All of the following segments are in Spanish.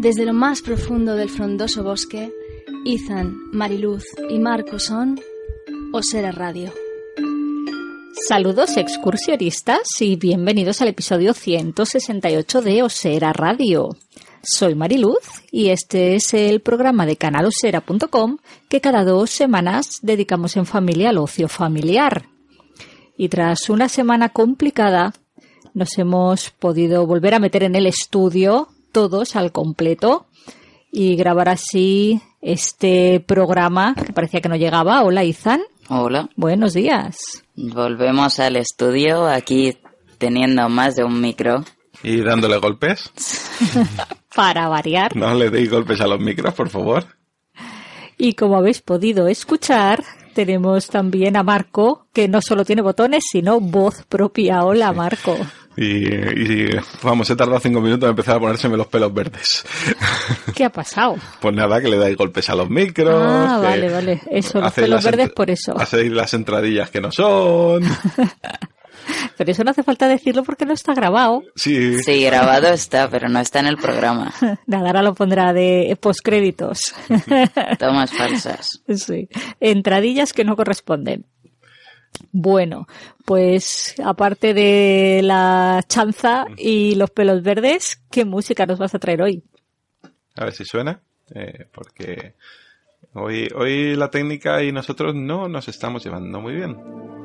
Desde lo más profundo del frondoso bosque, Ethan, Mariluz y Marco son Osera Radio. Saludos excursionistas y bienvenidos al episodio 168 de Osera Radio. Soy Mariluz y este es el programa de canalosera.com que cada dos semanas dedicamos en familia al ocio familiar. Y tras una semana complicada, nos hemos podido volver a meter en el estudio todos al completo y grabar así este programa que parecía que no llegaba. Hola, Izan. Hola. Buenos días. Volvemos al estudio aquí teniendo más de un micro. ¿Y dándole golpes? Para variar. No le deis golpes a los micros, por favor. Y como habéis podido escuchar, tenemos también a Marco, que no solo tiene botones, sino voz propia. Hola, Marco. Y, vamos, he tardado cinco minutos en empezar a ponérseme los pelos verdes. ¿Qué ha pasado? Pues nada, que le dais golpes a los micros. Ah, vale, vale. Eso, los pelos verdes por eso. Hacéis las entradillas que no son. Pero eso no hace falta decirlo porque no está grabado. Sí. Sí, grabado está, pero no está en el programa. Nada, ahora lo pondrá de poscréditos. Tomas falsas. Sí. Entradillas que no corresponden. Bueno, pues aparte de la chanza y los pelos verdes, ¿qué música nos vas a traer hoy? A ver si suena, eh, porque hoy, hoy la técnica y nosotros no nos estamos llevando muy bien.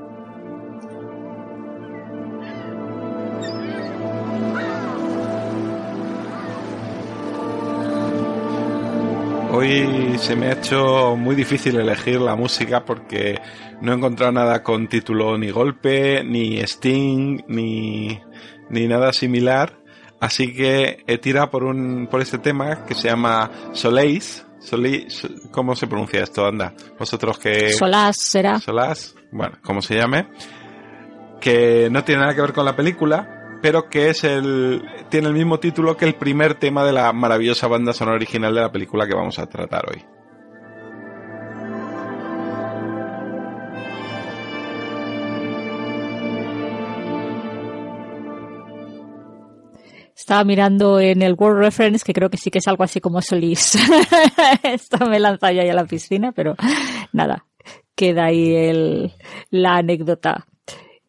Hoy se me ha hecho muy difícil elegir la música porque no he encontrado nada con título ni golpe, ni sting, ni, nada similar. Así que he tirado por, un, por este tema que se llama Soleis. ¿Cómo se pronuncia esto? Anda, vosotros que... Solas será. Solas bueno, como se llame. Que no tiene nada que ver con la película, pero que es el tiene el mismo título que el primer tema de la maravillosa banda sonora original de la película que vamos a tratar hoy. Estaba mirando en el World Reference, que creo que sí que es algo así como Solís. Esto me lanza ya a la piscina, pero nada, queda ahí la anécdota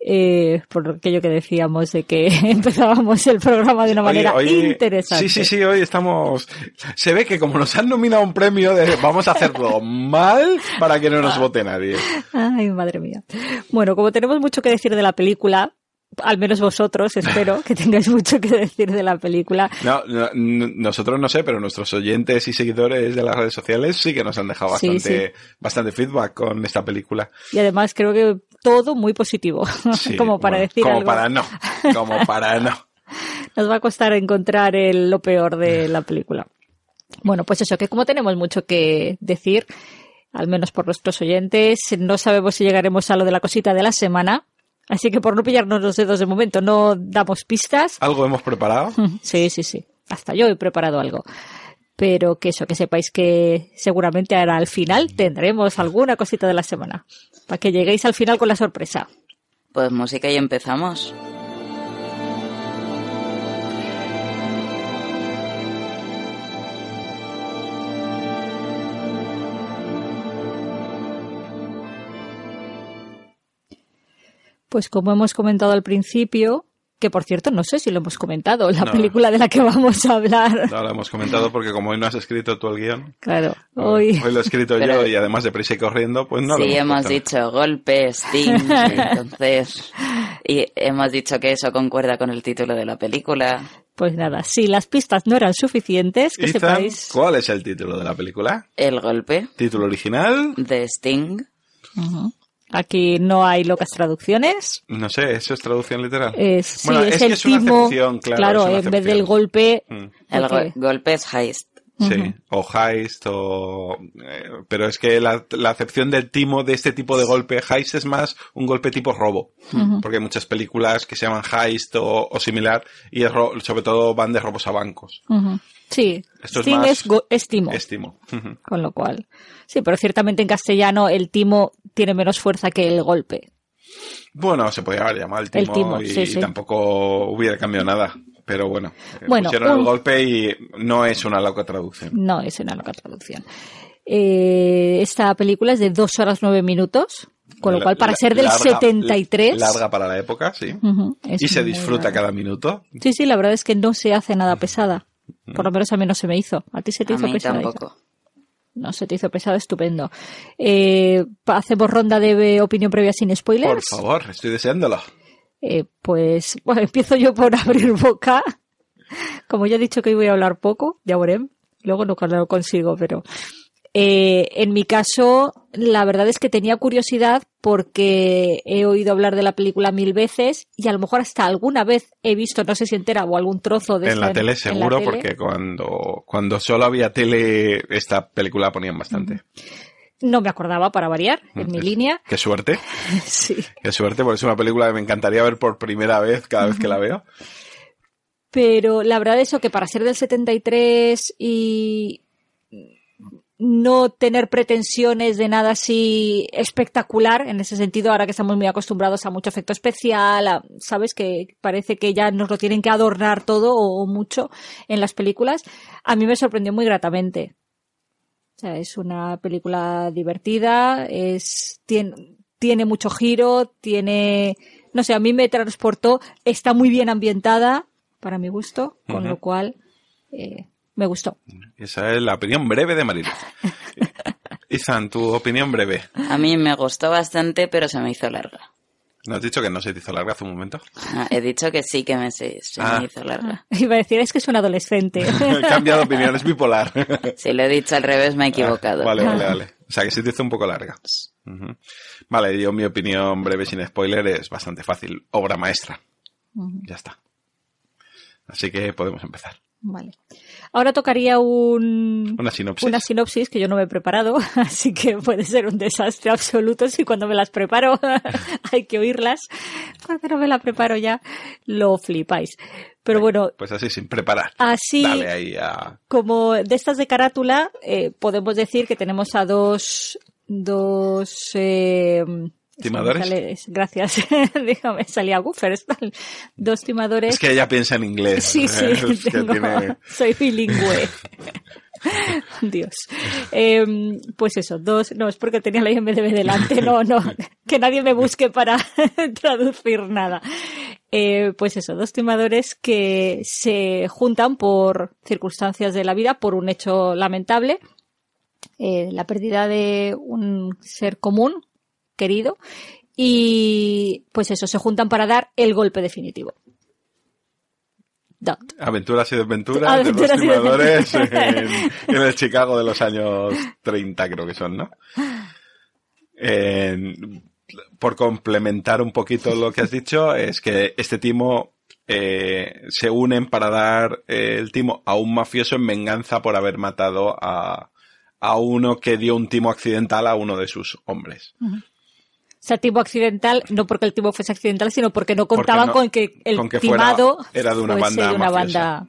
eh, por aquello que decíamos de que empezábamos el programa de una manera interesante. Sí, sí, sí, hoy estamos... Se ve que como nos han nominado un premio, vamos a hacerlo mal para que no nos vote nadie. Ay, madre mía. Bueno, como tenemos mucho que decir de la película, al menos vosotros, espero que tengáis mucho que decir de la película. No, nosotros no sé, pero nuestros oyentes y seguidores de las redes sociales sí que nos han dejado bastante, bastante feedback con esta película. Y además creo que todo muy positivo, como para decir como para no, como para no. Nos va a costar encontrar lo peor de la película. Bueno, pues eso, que como tenemos mucho que decir, al menos por nuestros oyentes, no sabemos si llegaremos a lo de la cosita de la semana, Así que por no pillarnos los dedos de momento, no damos pistas. ¿Algo hemos preparado? Sí, sí, sí. Hasta yo he preparado algo pero que eso, que sepáis que seguramente ahora al final tendremos alguna cosita de la semana, para que lleguéis al final con la sorpresa. Pues música y empezamos. Pues como hemos comentado al principio, que por cierto no sé si lo hemos comentado, la película de la que vamos a hablar. No, la hemos comentado porque como hoy no has escrito tú el guión. Claro, hoy. Hoy lo he escrito yo y además de prisa y corriendo, pues no sí, hemos, hemos dicho Golpe, Sting, entonces. Y hemos dicho que eso concuerda con el título de la película. Pues nada, si las pistas no eran suficientes, que sepáis. ¿Cuál es el título de la película? El golpe. ¿Título original? de Sting. Ajá. Aquí no hay locas traducciones. No sé, eso es traducción literal. Es, sí, es, el una timo, claro. en vez del golpe. Mm. El golpe es heist. Sí, o heist, o... Eh, pero es que la, acepción del timo de este tipo de golpe heist es más un golpe tipo robo, porque hay muchas películas que se llaman heist o, similar, y sobre todo van de robos a bancos. Sí, Esto es, más... Es timo. Con lo cual, sí, pero ciertamente en castellano el timo tiene menos fuerza que el golpe. Bueno, se podía haber llamado el timo, y, tampoco hubiera cambiado nada. Pero bueno, eh, bueno el golpe y no es una loca traducción. No es una loca traducción. Eh, esta película es de 2 horas 9 minutos, con lo cual para ser del 73... Larga para la época, sí. y se disfruta cada minuto. Sí, sí, la verdad es que no se hace nada pesada. Por lo menos a mí no se me hizo. ¿A ti se te hizo mí Tampoco no se te hizo pesado, estupendo. Eh, ¿Hacemos ronda de opinión previa sin spoilers? Por favor, estoy deseándola. Eh, pues empiezo yo por abrir boca. Como ya he dicho que hoy voy a hablar poco, ya veré. Luego nunca lo consigo, pero eh, en mi caso, la verdad es que tenía curiosidad porque he oído hablar de la película mil veces y a lo mejor hasta alguna vez he visto, no sé si entera o algún trozo de... En la tele seguro, porque Cuando, cuando solo había tele, esta película ponían bastante. Mm, no me acordaba para variar en mm, mi línea. Qué suerte. sí. Qué suerte, porque es una película que me encantaría ver por primera vez cada vez que la veo. Pero la verdad es que para ser del 73 y no tener pretensiones de nada así espectacular, en ese sentido, ahora que estamos muy acostumbrados a mucho efecto especial, sabes que parece que ya nos lo tienen que adornar todo o, mucho en las películas, a mí me sorprendió muy gratamente. O sea, es una película divertida, es, tiene, tiene mucho giro, tiene, no sé, a mí me transportó, está muy bien ambientada, para mi gusto, con lo cual, eh, me gustó. Esa es la opinión breve de Mariluz. Izan, tu opinión breve. A mí me gustó bastante, pero se me hizo larga. ¿No has dicho que no se te hizo larga hace un momento? Ah, he dicho que sí, que me, se, ah. me hizo larga. Ah, iba a decir, es que es un adolescente. he cambiado de opinión, es bipolar. si lo he dicho al revés, me he equivocado. vale, vale, vale. O sea, que se te hizo un poco larga. Vale, yo mi opinión breve sin spoiler es bastante fácil. Obra maestra. Ya está. Así que podemos empezar. Vale. Ahora tocaría un, una, sinopsis. una sinopsis que yo no me he preparado, así que puede ser un desastre absoluto si cuando me las preparo hay que oírlas. Cuando me la preparo ya, lo flipáis. Pero bueno. Pues así sin preparar. Así. Como de estas de carátula, eh, podemos decir que tenemos a dos, dos, eh, ¿Timadores? gracias. Déjame, salía Woofer. Dos timadores. Es que ella piensa en inglés. Sí, ¿eh? sí. Tengo, Soy bilingüe. Dios. Em, pues eso, dos. No, es porque tenía la IMDB delante. No, no. Que nadie me busque para traducir nada. Eh, pues eso, dos timadores que se juntan por circunstancias de la vida, por un hecho lamentable. Eh, la pérdida de un ser común, querido. Y pues eso, se juntan para dar el golpe definitivo. Aventuras y desventuras de los timadores en, el Chicago de los años 30, creo que son, ¿no? por complementar un poquito lo que has dicho, es que este timo eh, se unen para dar eh, el timo a un mafioso en venganza por haber matado a, uno que dio un timo accidental a uno de sus hombres sea, Timo accidental, no porque el Timo fuese accidental, sino porque no contaban con que el Timado era de una banda.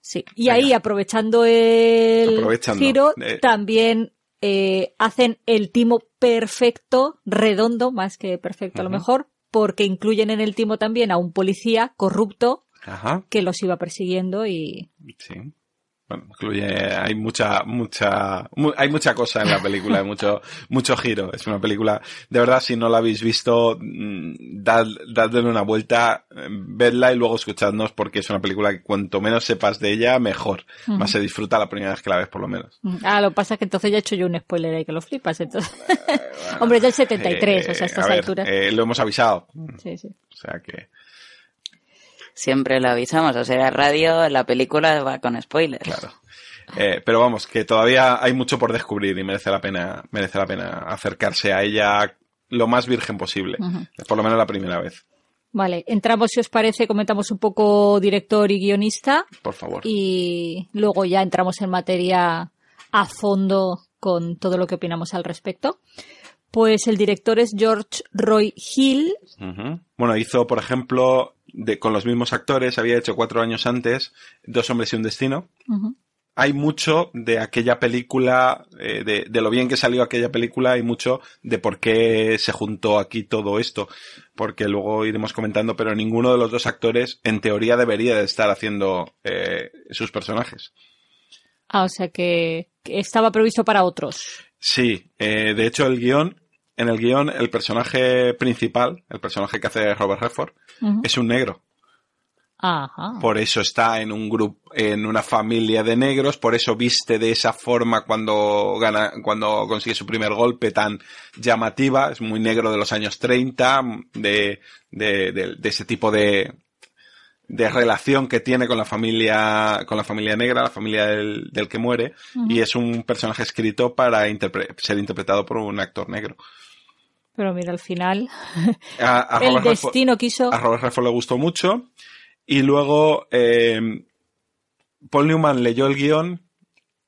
Sí, y ahí aprovechando el giro, eh. también eh, hacen el timo perfecto, redondo, más que perfecto a lo mejor, porque incluyen en el timo también a un policía corrupto que los iba persiguiendo y... Sí. Bueno, incluye, hay mucha, mucha, hay mucha cosa en la película, hay mucho, mucho giro. Es una película, de verdad, si no la habéis visto, mm, dad, dadle una vuelta, eh, vedla y luego escuchadnos porque es una película que cuanto menos sepas de ella, mejor. Más se disfruta la primera vez que la ves, por lo menos. Mm, ah, lo pasa que entonces ya he hecho yo un spoiler ahí que lo flipas, entonces. Hombre, es del 73, eh, o sea, a estas alturas. Eh, lo hemos avisado. Sí, sí. O sea que. Siempre la avisamos, o sea, radio, la película va con spoilers. Claro. Eh, pero vamos, que todavía hay mucho por descubrir y merece la pena, merece la pena acercarse a ella lo más virgen posible, por lo menos la primera vez. Vale, entramos, si os parece, comentamos un poco director y guionista. Por favor. Y luego ya entramos en materia a fondo con todo lo que opinamos al respecto. Pues el director es George Roy Hill. Bueno, hizo, por ejemplo, con los mismos actores, había hecho cuatro años antes Dos hombres y un destino. Hay mucho de aquella película, eh, de, lo bien que salió aquella película y mucho de por qué se juntó aquí todo esto, porque luego iremos comentando, pero ninguno de los dos actores en teoría debería de estar haciendo eh, sus personajes. Ah, o sea que estaba previsto para otros. Sí, eh, de hecho el guión en el guión el personaje principal, el personaje que hace Robert Redford, es un negro. Por eso está en un grupo, en una familia de negros, por eso viste de esa forma cuando gana, cuando consigue su primer golpe tan llamativa, es muy negro de los años 30, de, ese tipo de, de relación que tiene con la familia con la familia negra, la familia del, que muere, y es un personaje escrito para ser interpretado por un actor negro. Pero mira, al final a, el destino quiso... A Robert Redford le gustó mucho. Y luego eh, Paul Newman leyó el guión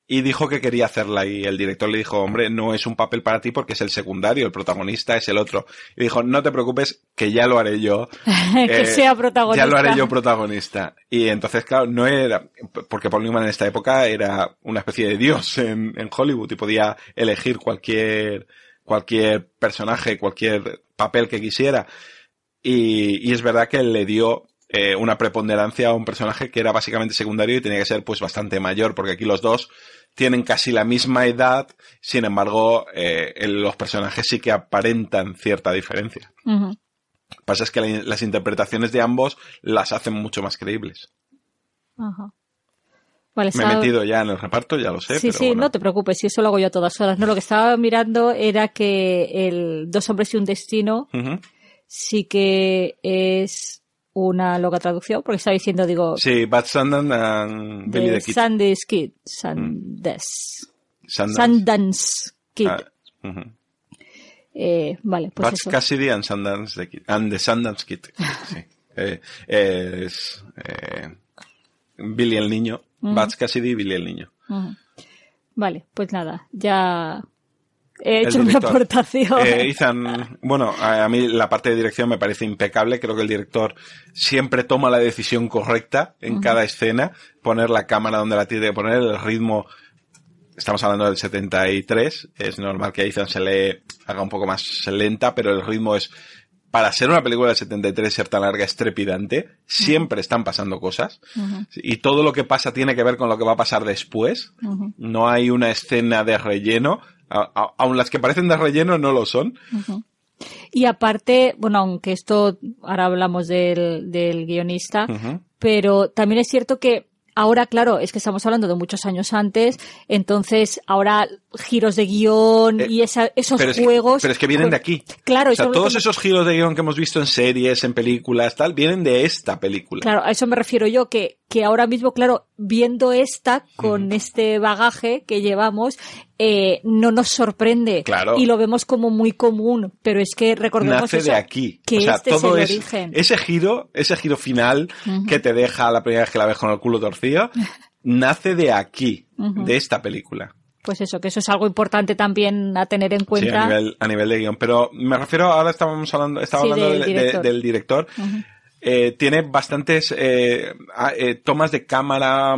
y dijo que quería hacerla y el director le dijo, hombre, no es un papel para ti porque es el secundario, el protagonista es el otro. Y dijo, no te preocupes, que ya lo haré yo. que eh, sea protagonista. Ya lo haré yo protagonista. Y entonces, claro, no era, porque Paul Newman en esta época era una especie de dios en Hollywood y podía elegir cualquier cualquier personaje, cualquier papel que quisiera. Y, es verdad que le dio eh, una preponderancia a un personaje que era básicamente secundario y tenía que ser pues bastante mayor, porque aquí los dos tienen casi la misma edad, sin embargo, eh, los personajes sí que aparentan cierta diferencia. Lo que pasa es que las interpretaciones de ambos las hacen mucho más creíbles. Ajá. Me he metido ya en el reparto, ya lo sé. Sí, sí, no te preocupes, si eso lo hago yo a todas horas. No, lo que estaba mirando era que el Dos hombres y un destino sí que es una loca traducción, porque estaba diciendo, digo... Sí, Bad Sundance and Billy the Kid. Sundance Kid. Mm. Sundance. Kid. Ah, eh, vale, pues Bad Cassidy and Sundance the Kid. And the Sundance Kid. Sí. Eh, eh, es Billy el niño Bats y Billy el niño. Vale, pues nada, ya He hecho una aportación. Eh, Ethan, bueno, a, mí la parte de dirección me parece impecable. Creo que el director siempre toma la decisión correcta en cada escena. Poner la cámara donde la tiene que poner, el ritmo. Estamos hablando del 73. Es normal que a Ethan se le haga un poco más lenta, pero el ritmo es para ser una película de 73 ser tan larga es trepidante. Siempre están pasando cosas. Y todo lo que pasa tiene que ver con lo que va a pasar después. No hay una escena de relleno. aun las que parecen de relleno no lo son. Y aparte, bueno, aunque esto ahora hablamos del guionista, pero también es cierto que Ahora, claro, es que estamos hablando de muchos años antes, entonces ahora giros de guión eh, y esos juegos. pero es que vienen de aquí. Claro, todos esos giros de guión que hemos visto en series, en películas, tal, vienen de esta película. Claro, a eso me refiero yo, que, que ahora mismo, claro, viendo esta con este bagaje que llevamos, eh, no nos sorprende claro. y lo vemos como muy común, pero es que recordemos Nace de aquí. que este todo es origen. Ese giro, ese giro final que te deja la primera vez que la ves con el culo torcido, nace de aquí, de esta película. Pues eso, que eso es algo importante también a tener en cuenta. a nivel, de guión. Pero me refiero, ahora estábamos hablando, estaba hablando del director, eh, tiene bastantes eh, eh, tomas de cámara,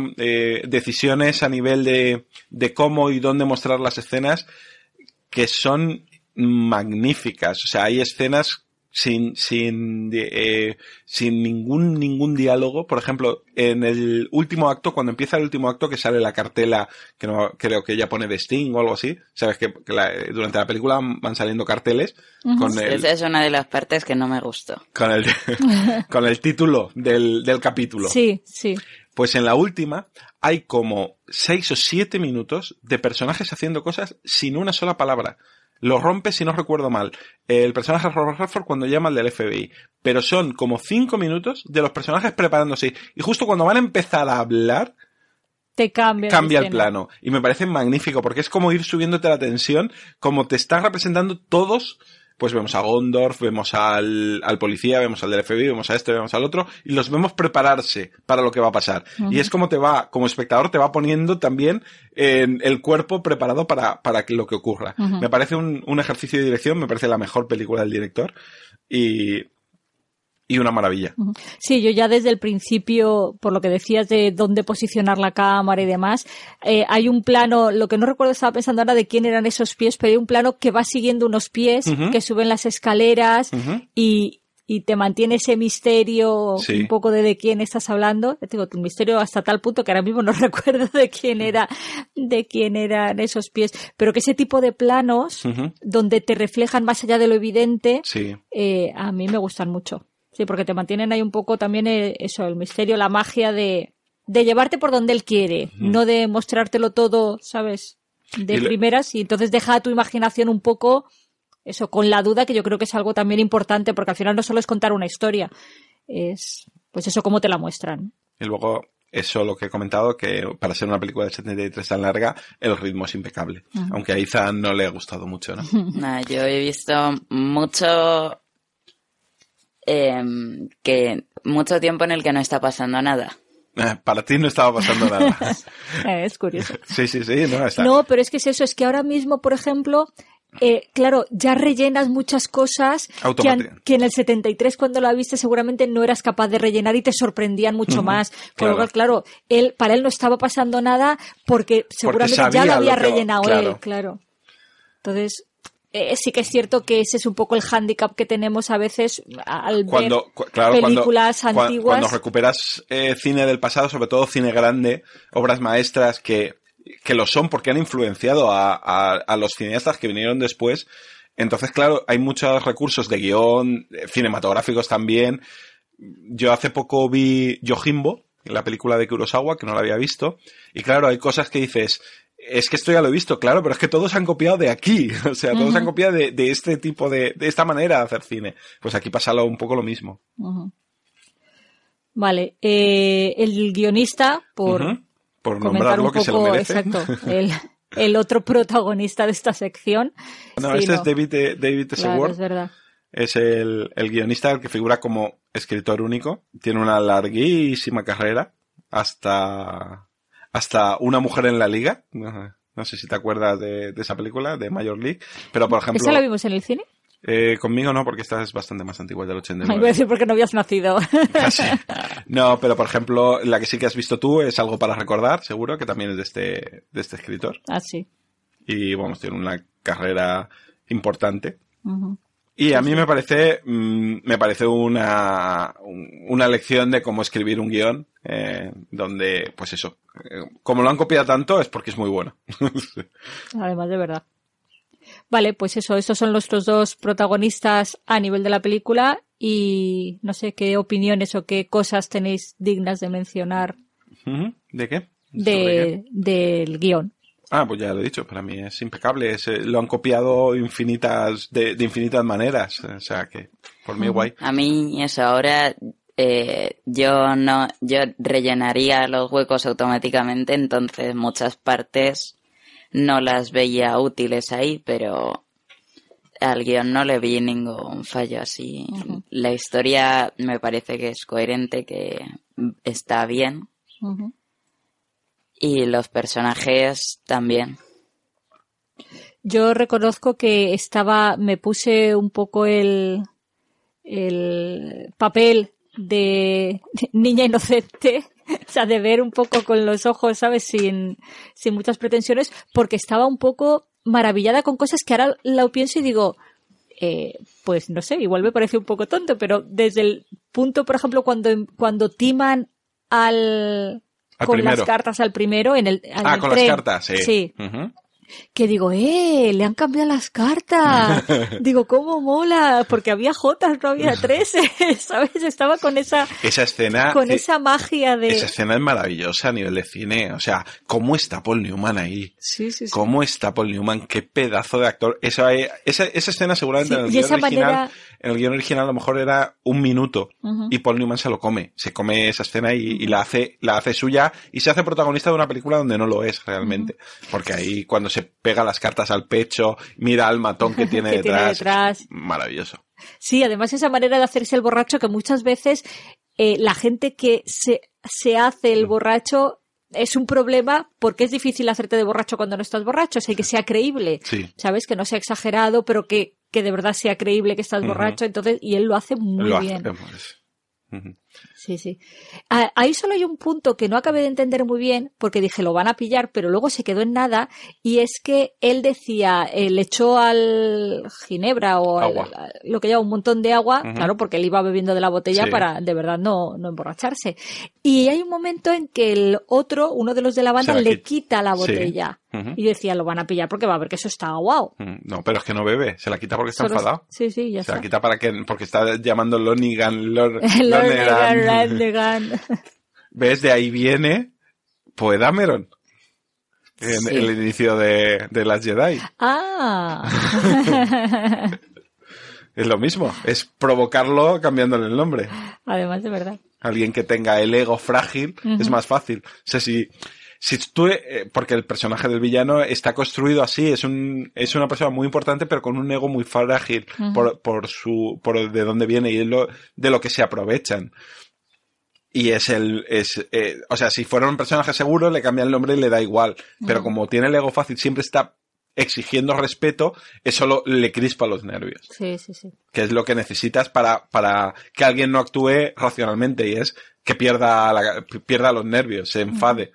decisiones a nivel de, de cómo y dónde mostrar las escenas que son magníficas. O sea, hay escenas sin, sin, eh, sin ningún, ningún diálogo. Por ejemplo, en el último acto, cuando empieza el último acto, que sale la cartela, que no, creo que ella pone de Sting o algo así. Sabes que, durante la película van saliendo carteles. es una de las partes que no me gustó. Con el, con el título del, del capítulo. Sí, sí. Pues en la última hay como seis o siete minutos de personajes haciendo cosas sin una sola palabra. Lo rompe, si no recuerdo mal, el personaje Robert Redford cuando llama al del FBI. Pero son como cinco minutos de los personajes preparándose. Y justo cuando van a empezar a hablar, te cambia, cambia el plano. Y me parece magnífico porque es como ir subiéndote la tensión, como te están representando todos pues vemos a Gondorf, vemos al, al policía, vemos al del FBI, vemos a este, vemos al otro, y los vemos prepararse para lo que va a pasar. Y es como te va, como espectador, te va poniendo también en el cuerpo preparado para, para lo que ocurra. Me parece un, un ejercicio de dirección, me parece la mejor película del director, y, y una maravilla. Sí, yo ya desde el principio, por lo que decías de dónde posicionar la cámara y demás, eh, hay un plano, lo que no recuerdo, estaba pensando ahora de quién eran esos pies, pero hay un plano que va siguiendo unos pies, que suben las escaleras y, te mantiene ese misterio un poco de de quién estás hablando. Te digo, tu misterio hasta tal punto que ahora mismo no recuerdo de quién era, de quién eran esos pies. Pero que ese tipo de planos donde te reflejan más allá de lo evidente, eh, a mí me gustan mucho. Sí, porque te mantienen ahí un poco también eh, eso, el misterio, la magia de, de llevarte por donde él quiere, no de mostrártelo todo, ¿sabes? De primeras, y entonces deja a tu imaginación un poco eso, con la duda, que yo creo que es algo también importante, porque al final no solo es contar una historia, es pues eso cómo te la muestran. Y luego eso lo que he comentado, que para ser una película de 73 tan larga, el ritmo es impecable. Aunque a Iza no le ha gustado mucho, ¿no? no yo he visto mucho Em, que mucho tiempo en el que no está pasando nada. Eh, para ti no estaba pasando nada. Eh, es curioso. Sí, sí, sí. No, pero es que es eso, es que ahora mismo, por ejemplo, eh, claro, ya rellenas muchas cosas que, en el 73 cuando lo viste seguramente no eras capaz de rellenar y te sorprendían mucho más. Por lo claro. claro, él, para él no estaba pasando nada porque seguramente ya lo había rellenado claro. él, claro. Entonces, eh, sí que es cierto que ese es un poco el hándicap que tenemos a veces al ver películas antiguas. Cuando recuperas eh, cine del pasado, sobre todo cine grande, obras maestras que, lo son porque han influenciado a, los cineastas que vinieron después. Entonces, claro, hay muchos recursos de guión, eh, cinematográficos también. Yo hace poco vi Yojimbo, la película de Kurosawa, que no la había visto. Y claro, hay cosas que dices, es que esto ya lo he visto, claro, pero es que todos han copiado de aquí. O sea, todos han copiado de, este tipo de, de esta manera de hacer cine. Pues aquí pasa un poco lo mismo. Vale. Eh, el guionista, por, por nombrar que se lo merece. Exacto. El, otro protagonista de esta sección. No, este es David, eh, David Es el, guionista que figura como escritor único. Tiene una larguísima carrera hasta hasta Una mujer en la liga. No, sé si te acuerdas de, esa película, de Major League. Pero, por ejemplo... ¿Esa la vimos en el cine? Eh, conmigo no, porque esta es bastante más antigua del 89. Me a decir porque no habías nacido. Casi. Ah, no, pero por ejemplo, la que sí que has visto tú es algo para recordar, seguro, que también es de este, de este escritor. Ah, sí. Y vamos, tiene una carrera importante. Ajá. Y a mí me parece, mm, me parece una, una lección de cómo escribir un guión, eh, donde, pues eso, eh, como lo han copiado tanto es porque es muy bueno. Además, de verdad. Vale, pues eso, estos son nuestros dos protagonistas a nivel de la película y no sé qué opiniones o qué cosas tenéis dignas de mencionar. ¿De qué? ¿De qué? del guión. Ah, pues ya lo he dicho, para mí es impecable. Eh, lo han copiado infinitas, de, infinitas maneras. O sea que, por mí, guay. A mí, eso, ahora eh, yo no, yo rellenaría los huecos automáticamente, entonces muchas partes no las veía útiles ahí, pero al guión no le vi ningún fallo así. La historia me parece que es coherente, que está bien y los personajes también. Yo reconozco que estaba, me puse un poco el, el papel de niña inocente, o sea, de ver un poco con los ojos, ¿sabes? Sin, sin muchas pretensiones, porque estaba un poco maravillada con cosas que ahora la pienso y digo, eh, pues no sé, igual me parece un poco tonto, pero desde el punto, por ejemplo, cuando, cuando timan al, con las cartas al primero en el Ah, con las cartas, sí. Sí. Que digo, eh, le han cambiado las cartas. digo, cómo mola, porque había Jotas, no había 13, ¿sabes? Estaba con esa esa escena con esa magia de Esa escena es maravillosa a nivel de cine, o sea, cómo está Paul Newman ahí. Sí, sí, sí. Cómo está Paul Newman, qué pedazo de actor. Esa eh, esa, esa escena seguramente sí, en el y esa en el guión original a lo mejor era un minuto y Paul Newman se lo come, se come esa escena y, la hace, suya y se hace protagonista de una película donde no lo es realmente, porque ahí cuando se pega las cartas al pecho, mira al matón que tiene, detrás, maravilloso. Sí, además esa manera de hacerse el borracho que muchas veces eh, la gente que se, hace el mm. borracho es un problema porque es difícil hacerte de borracho cuando no estás borracho, o que sea creíble, ¿sabes? Que no sea exagerado, pero que que de verdad sea creíble que estás borracho, entonces, y él lo hace muy bien. Sí, sí. Ahí solo hay un punto que no acabé de entender muy bien, porque dije, lo van a pillar, pero luego se quedó en nada, y es que él decía, eh, le echó al Ginebra o lo que lleva un montón de agua, claro, porque él iba bebiendo de la botella para de verdad no, no emborracharse. Y hay un momento en que el otro, uno de los de la banda, le quita la botella. Y decía, lo van a pillar porque va a ver que eso está guau. Mm, no, pero es que no bebe. Se la quita porque está enfadado. Sí, sí, ya Se la quita para que, porque está llamando Lonigan, Lord ¿Ves? De ahí viene Poedameron. Pues, en el inicio de, las Jedi. Ah. es lo mismo. Es provocarlo cambiándole el nombre. Además, de verdad. Alguien que tenga el ego frágil es más fácil. O sea, si, si eh, porque el personaje del villano está construido así, es un, es una persona muy importante, pero con un ego muy frágil por, su, por de dónde viene y de lo, de lo que se aprovechan. Y es el, eh, o sea, si fuera un personaje seguro, le cambia el nombre y le da igual. Pero como tiene el ego fácil, siempre está exigiendo respeto, eso lo, le crispa los nervios. Sí, sí, sí. Que es lo que necesitas para, que alguien no actúe racionalmente y es que pierda, pierda los nervios, se enfade.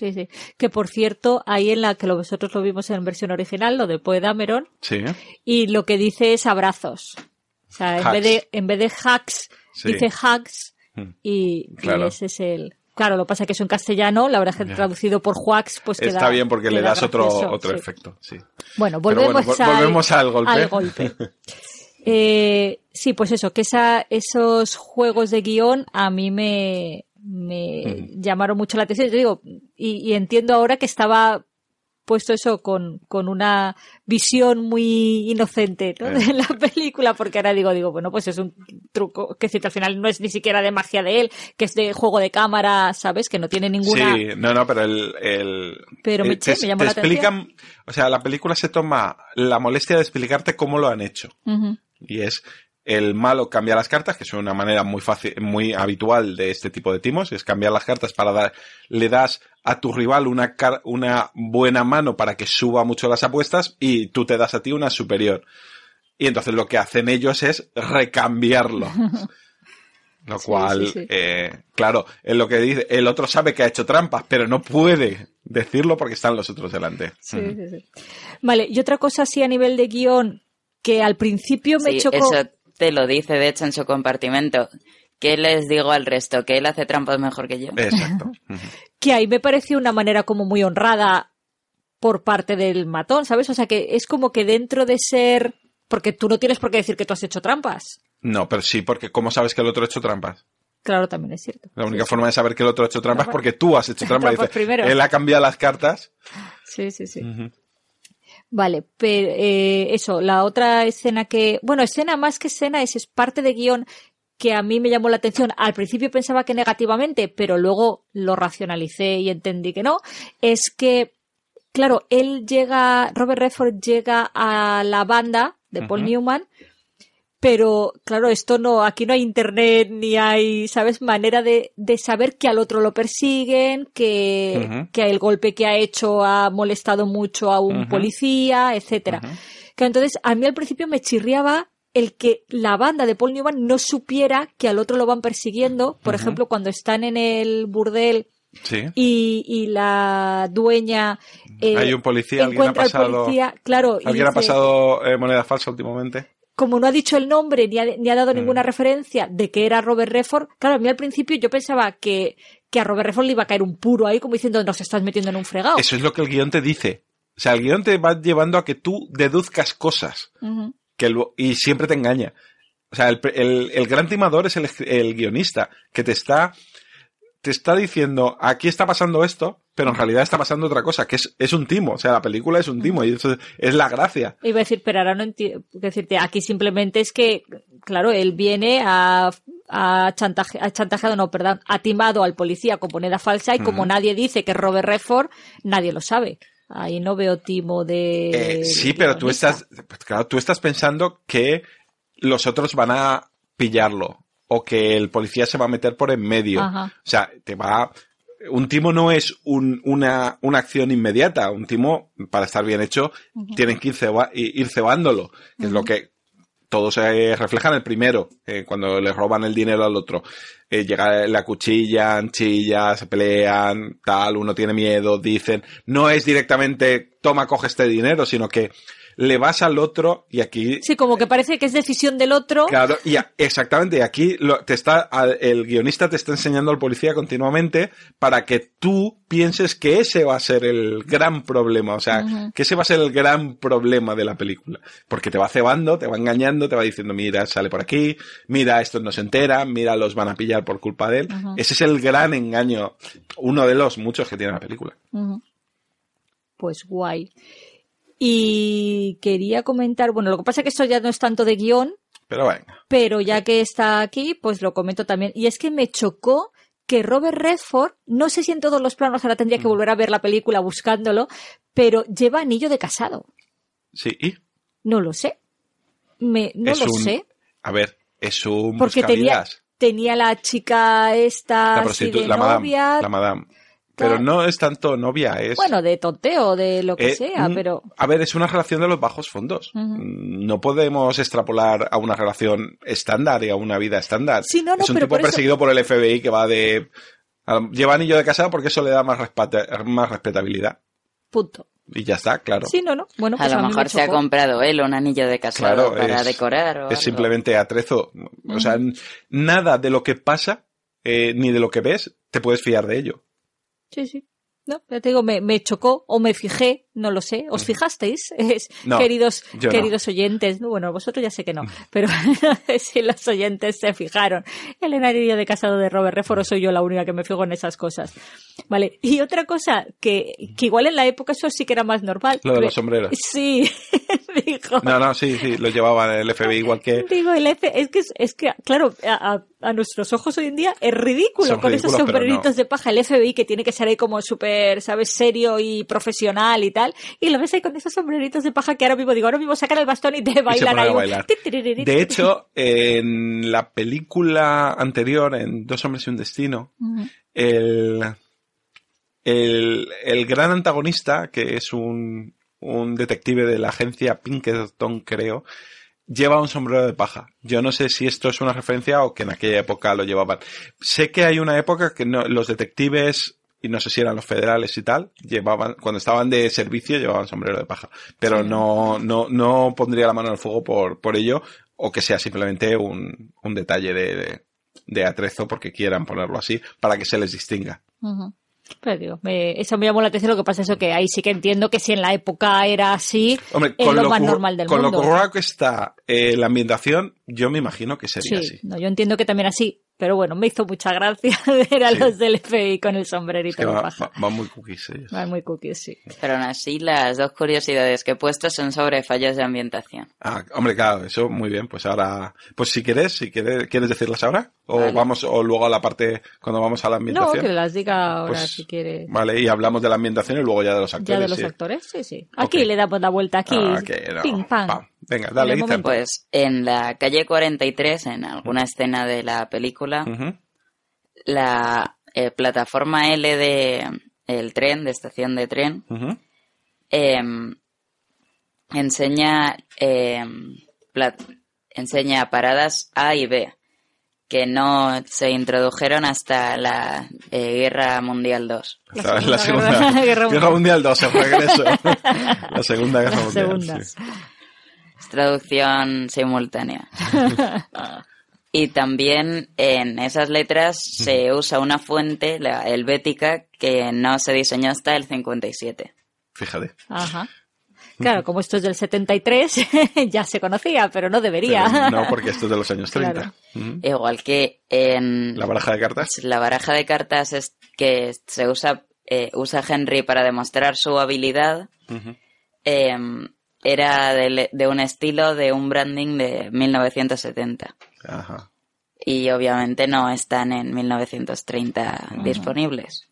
Sí, sí. Que por cierto, ahí en la que nosotros lo vimos en versión original, lo de Poe Dameron. Sí. Y lo que dice es abrazos. O sea, en vez de, en vez de hacks, dice hacks. Mm. Y, ese es el. Claro, lo que pasa es que es un castellano, la verdad es que traducido por huax... pues queda, Está bien porque le das otro, otro efecto, sí. Bueno, volvemos, al, golpe. Eh, sí, pues eso, que esa, esos juegos de guión a mí me, me llamaron mucho la atención. Yo digo, y, entiendo ahora que estaba puesto eso con, una visión muy inocente en de la película, porque ahora digo, digo, bueno, pues es un truco, que al final no es ni siquiera de magia de él, que es de juego de cámara, ¿sabes? Que no tiene ninguna... Sí, no, no, pero el... pero me, eh, la explican, O sea, la película se toma la molestia de explicarte cómo lo han hecho. Y es, el malo cambia las cartas, que es una manera muy fácil, muy habitual de este tipo de timos, es cambiar las cartas para dar, le das a tu rival una, una buena mano para que suba mucho las apuestas y tú te das a ti una superior. Y entonces lo que hacen ellos es recambiarlo. Lo cual, eh, claro, es lo que dice, el otro sabe que ha hecho trampas, pero no puede decirlo porque están los otros delante. sí, sí. Vale, y otra cosa así a nivel de guión que al principio me chocó te lo dice, de hecho, en su compartimento. ¿Qué les digo al resto? Que él hace trampas mejor que yo. Exacto. que ahí me pareció una manera como muy honrada por parte del matón, ¿sabes? O sea, que es como que dentro de ser... Porque tú no tienes por qué decir que tú has hecho trampas. No, pero sí, porque ¿cómo sabes que el otro ha hecho trampas? Claro, también es cierto. La única forma de saber que el otro ha hecho trampas es porque tú has hecho trampas. Él ha cambiado las cartas. Sí, sí, sí. Vale, pero eh, eso, la otra escena que, bueno, escena más que escena es, parte de guión que a mí me llamó la atención. Al principio pensaba que negativamente, pero luego lo racionalicé y entendí que no. Es que, claro, él llega, Robert Redford llega a la banda de Paul Newman pero claro, esto no, aquí no hay internet ni hay, ¿sabes? Manera de, de saber que al otro lo persiguen, que, que el golpe que ha hecho ha molestado mucho a un policía, etcétera. Que entonces a mí al principio me chirriaba el que la banda de Paul Newman no supiera que al otro lo van persiguiendo, por ejemplo, cuando están en el burdel Y, y, la dueña. Eh, hay un policía, alguien ha pasado. claro, alguien ha pasado eh, moneda falsa últimamente como no ha dicho el nombre ni ha, dado ninguna mm. referencia de que era Robert Redford, claro, a mí al principio yo pensaba que, que a Robert Redford le iba a caer un puro ahí, como diciendo, nos estás metiendo en un fregado. Eso es lo que el guión te dice. O sea, el guión te va llevando a que tú deduzcas cosas que y siempre te engaña. O sea, el, el, el gran timador es el, el, guionista, que te está te está diciendo, aquí está pasando esto, pero en realidad está pasando otra cosa, que es, es un timo, o sea, la película es un timo y eso es la gracia. Iba a decir, pero ahora no entiendo, decirte, aquí simplemente es que, claro, él viene a, a, chantajeado, no, perdón, ha timado al policía con moneda falsa y como nadie dice que es Robert Redford, nadie lo sabe. Ahí no veo timo de... Eh, sí, pero tú estás, pues tú estás pensando que los otros van a pillarlo o que el policía se va a meter por en medio. O sea, te va... Un timo no es una, acción inmediata. Un timo, para estar bien hecho, tiene tienen que ir, cebándolo, es lo que todos se refleja en el primero, eh, cuando le roban el dinero al otro. Eh, llega, la cuchilla, chilla, se pelean, tal, uno tiene miedo, dicen, no es directamente, toma, coge este dinero, sino que le vas al otro y aquí... Sí, como que parece que es decisión del otro. Claro, y exactamente, aquí lo, te está, el guionista te está enseñando al policía continuamente para que tú pienses que ese va a ser el gran problema, o sea, que ese va a ser el gran problema de la película, porque te va cebando, te va engañando, te va diciendo, mira, sale por aquí, mira, esto no se entera, mira, los van a pillar por culpa de él. Ese es el gran engaño, uno de los muchos que tiene la película. Pues guay. Y quería comentar, bueno, lo que pasa es que esto ya no es tanto de guión, pero, pero ya que está aquí, pues lo comento también. Y es que me chocó que Robert Redford, no sé si en todos los planos ahora tendría que mm. volver a ver la película buscándolo, pero lleva anillo de casado. Sí, ¿y? No lo sé. Me, no lo sé. A ver, es un Porque tenía, tenía la chica esta la, la la pero no es tanto novia, es... Bueno, de tonteo, de lo que eh, sea, mm, pero... A ver, es una relación de los bajos fondos. Mm, no podemos extrapolar a una relación estándar y a una vida estándar. es un tipo perseguido por el FBI que va de... Lleva anillo de casado porque eso le da más, más respetabilidad. Punto. Y ya está, claro. Sí, no, no. Bueno, a pues lo mejor se ha comprado él un anillo de casado para decorar. es simplemente atrezo. O sea, nada de lo que pasa eh, ni de lo que ves te puedes fiar de ello. Sí, sí. No, ya te digo, me, me chocó o me fijé no lo sé. ¿Os mm. fijasteis, es, queridos, queridos oyentes? Bueno, vosotros ya sé que no, mm. pero si los oyentes se fijaron, el enario de casado de Robert Reforo soy yo la única que me fijo en esas cosas. Vale, y otra cosa que, igual en la época eso sí que era más normal. Lo de los sombreros. Sí, dijo. No, no, sí, sí, lo llevaban el FBI igual que... Digo, el F, es que, es que claro, a, nuestros ojos hoy en día es ridículo con esos sombreritos de paja, el FBI que tiene que ser ahí como súper, ¿sabes?, serio y profesional y tal y lo ves ahí con esos sombreritos de paja que ahora mismo digo, ahora mismo sacan el bastón y te bailan ahí. De hecho, en la película anterior, en Dos hombres y un destino, el, gran antagonista, que es un, detective de la agencia Pinkerton, creo, lleva un sombrero de paja. Yo no sé si esto es una referencia o que en aquella época lo llevaban. Sé que hay una época que los detectives y no sé si eran los federales y tal, llevaban, cuando estaban de servicio llevaban sombrero de paja. Pero no, no, no pondría la mano en el fuego por, por ello, o que sea simplemente un, detalle de, atrezo porque quieran ponerlo así, para que se les distinga. eso me llamó la atención, lo que pasa es que ahí sí que entiendo que si en la época era así, es lo, más normal del mundo. Con lo que está eh, la ambientación, yo me imagino que sería así. No, yo entiendo que también así pero bueno, me hizo mucha gracia ver a los del FBI con el sombrerito va, muy cookies ellos. Van muy cookies, sí. Pero aún así, las dos curiosidades que he puesto son sobre fallas de ambientación. Ah, hombre, claro, eso muy bien. Pues ahora, pues si quieres, si quieres ¿quieres decirlas ahora? O vamos, o luego a la parte, cuando vamos a la ambientación. No, que las diga ahora pues, si quieres. Vale, y hablamos de la ambientación y luego ya de los actores. Ya de los actores, sí, sí. Aquí le damos la vuelta, aquí. Ah, ping, pam. Venga, dale. pues en la calle 43, en alguna escena de la película, la eh, plataforma L de el tren, de estación de tren, em, enseña, em, enseña paradas A y B, que no se introdujeron hasta la eh, Guerra Mundial II. La, Segunda Guerra, Mundial Mundial II, regreso. la Segunda Guerra Mundial traducción simultánea. y también en esas letras se usa una fuente, la helvética, que no se diseñó hasta el 57. Fíjate. Ajá. Claro, como esto es del 73, ya se conocía, pero no debería. no, porque esto es de los años 30. Igual que en... ¿La baraja de cartas? Pues, la baraja de cartas es que se usa, eh, usa Henry para demostrar su habilidad era de, un estilo de un branding de 1970. Ajá. Y obviamente no están en 1930 disponibles.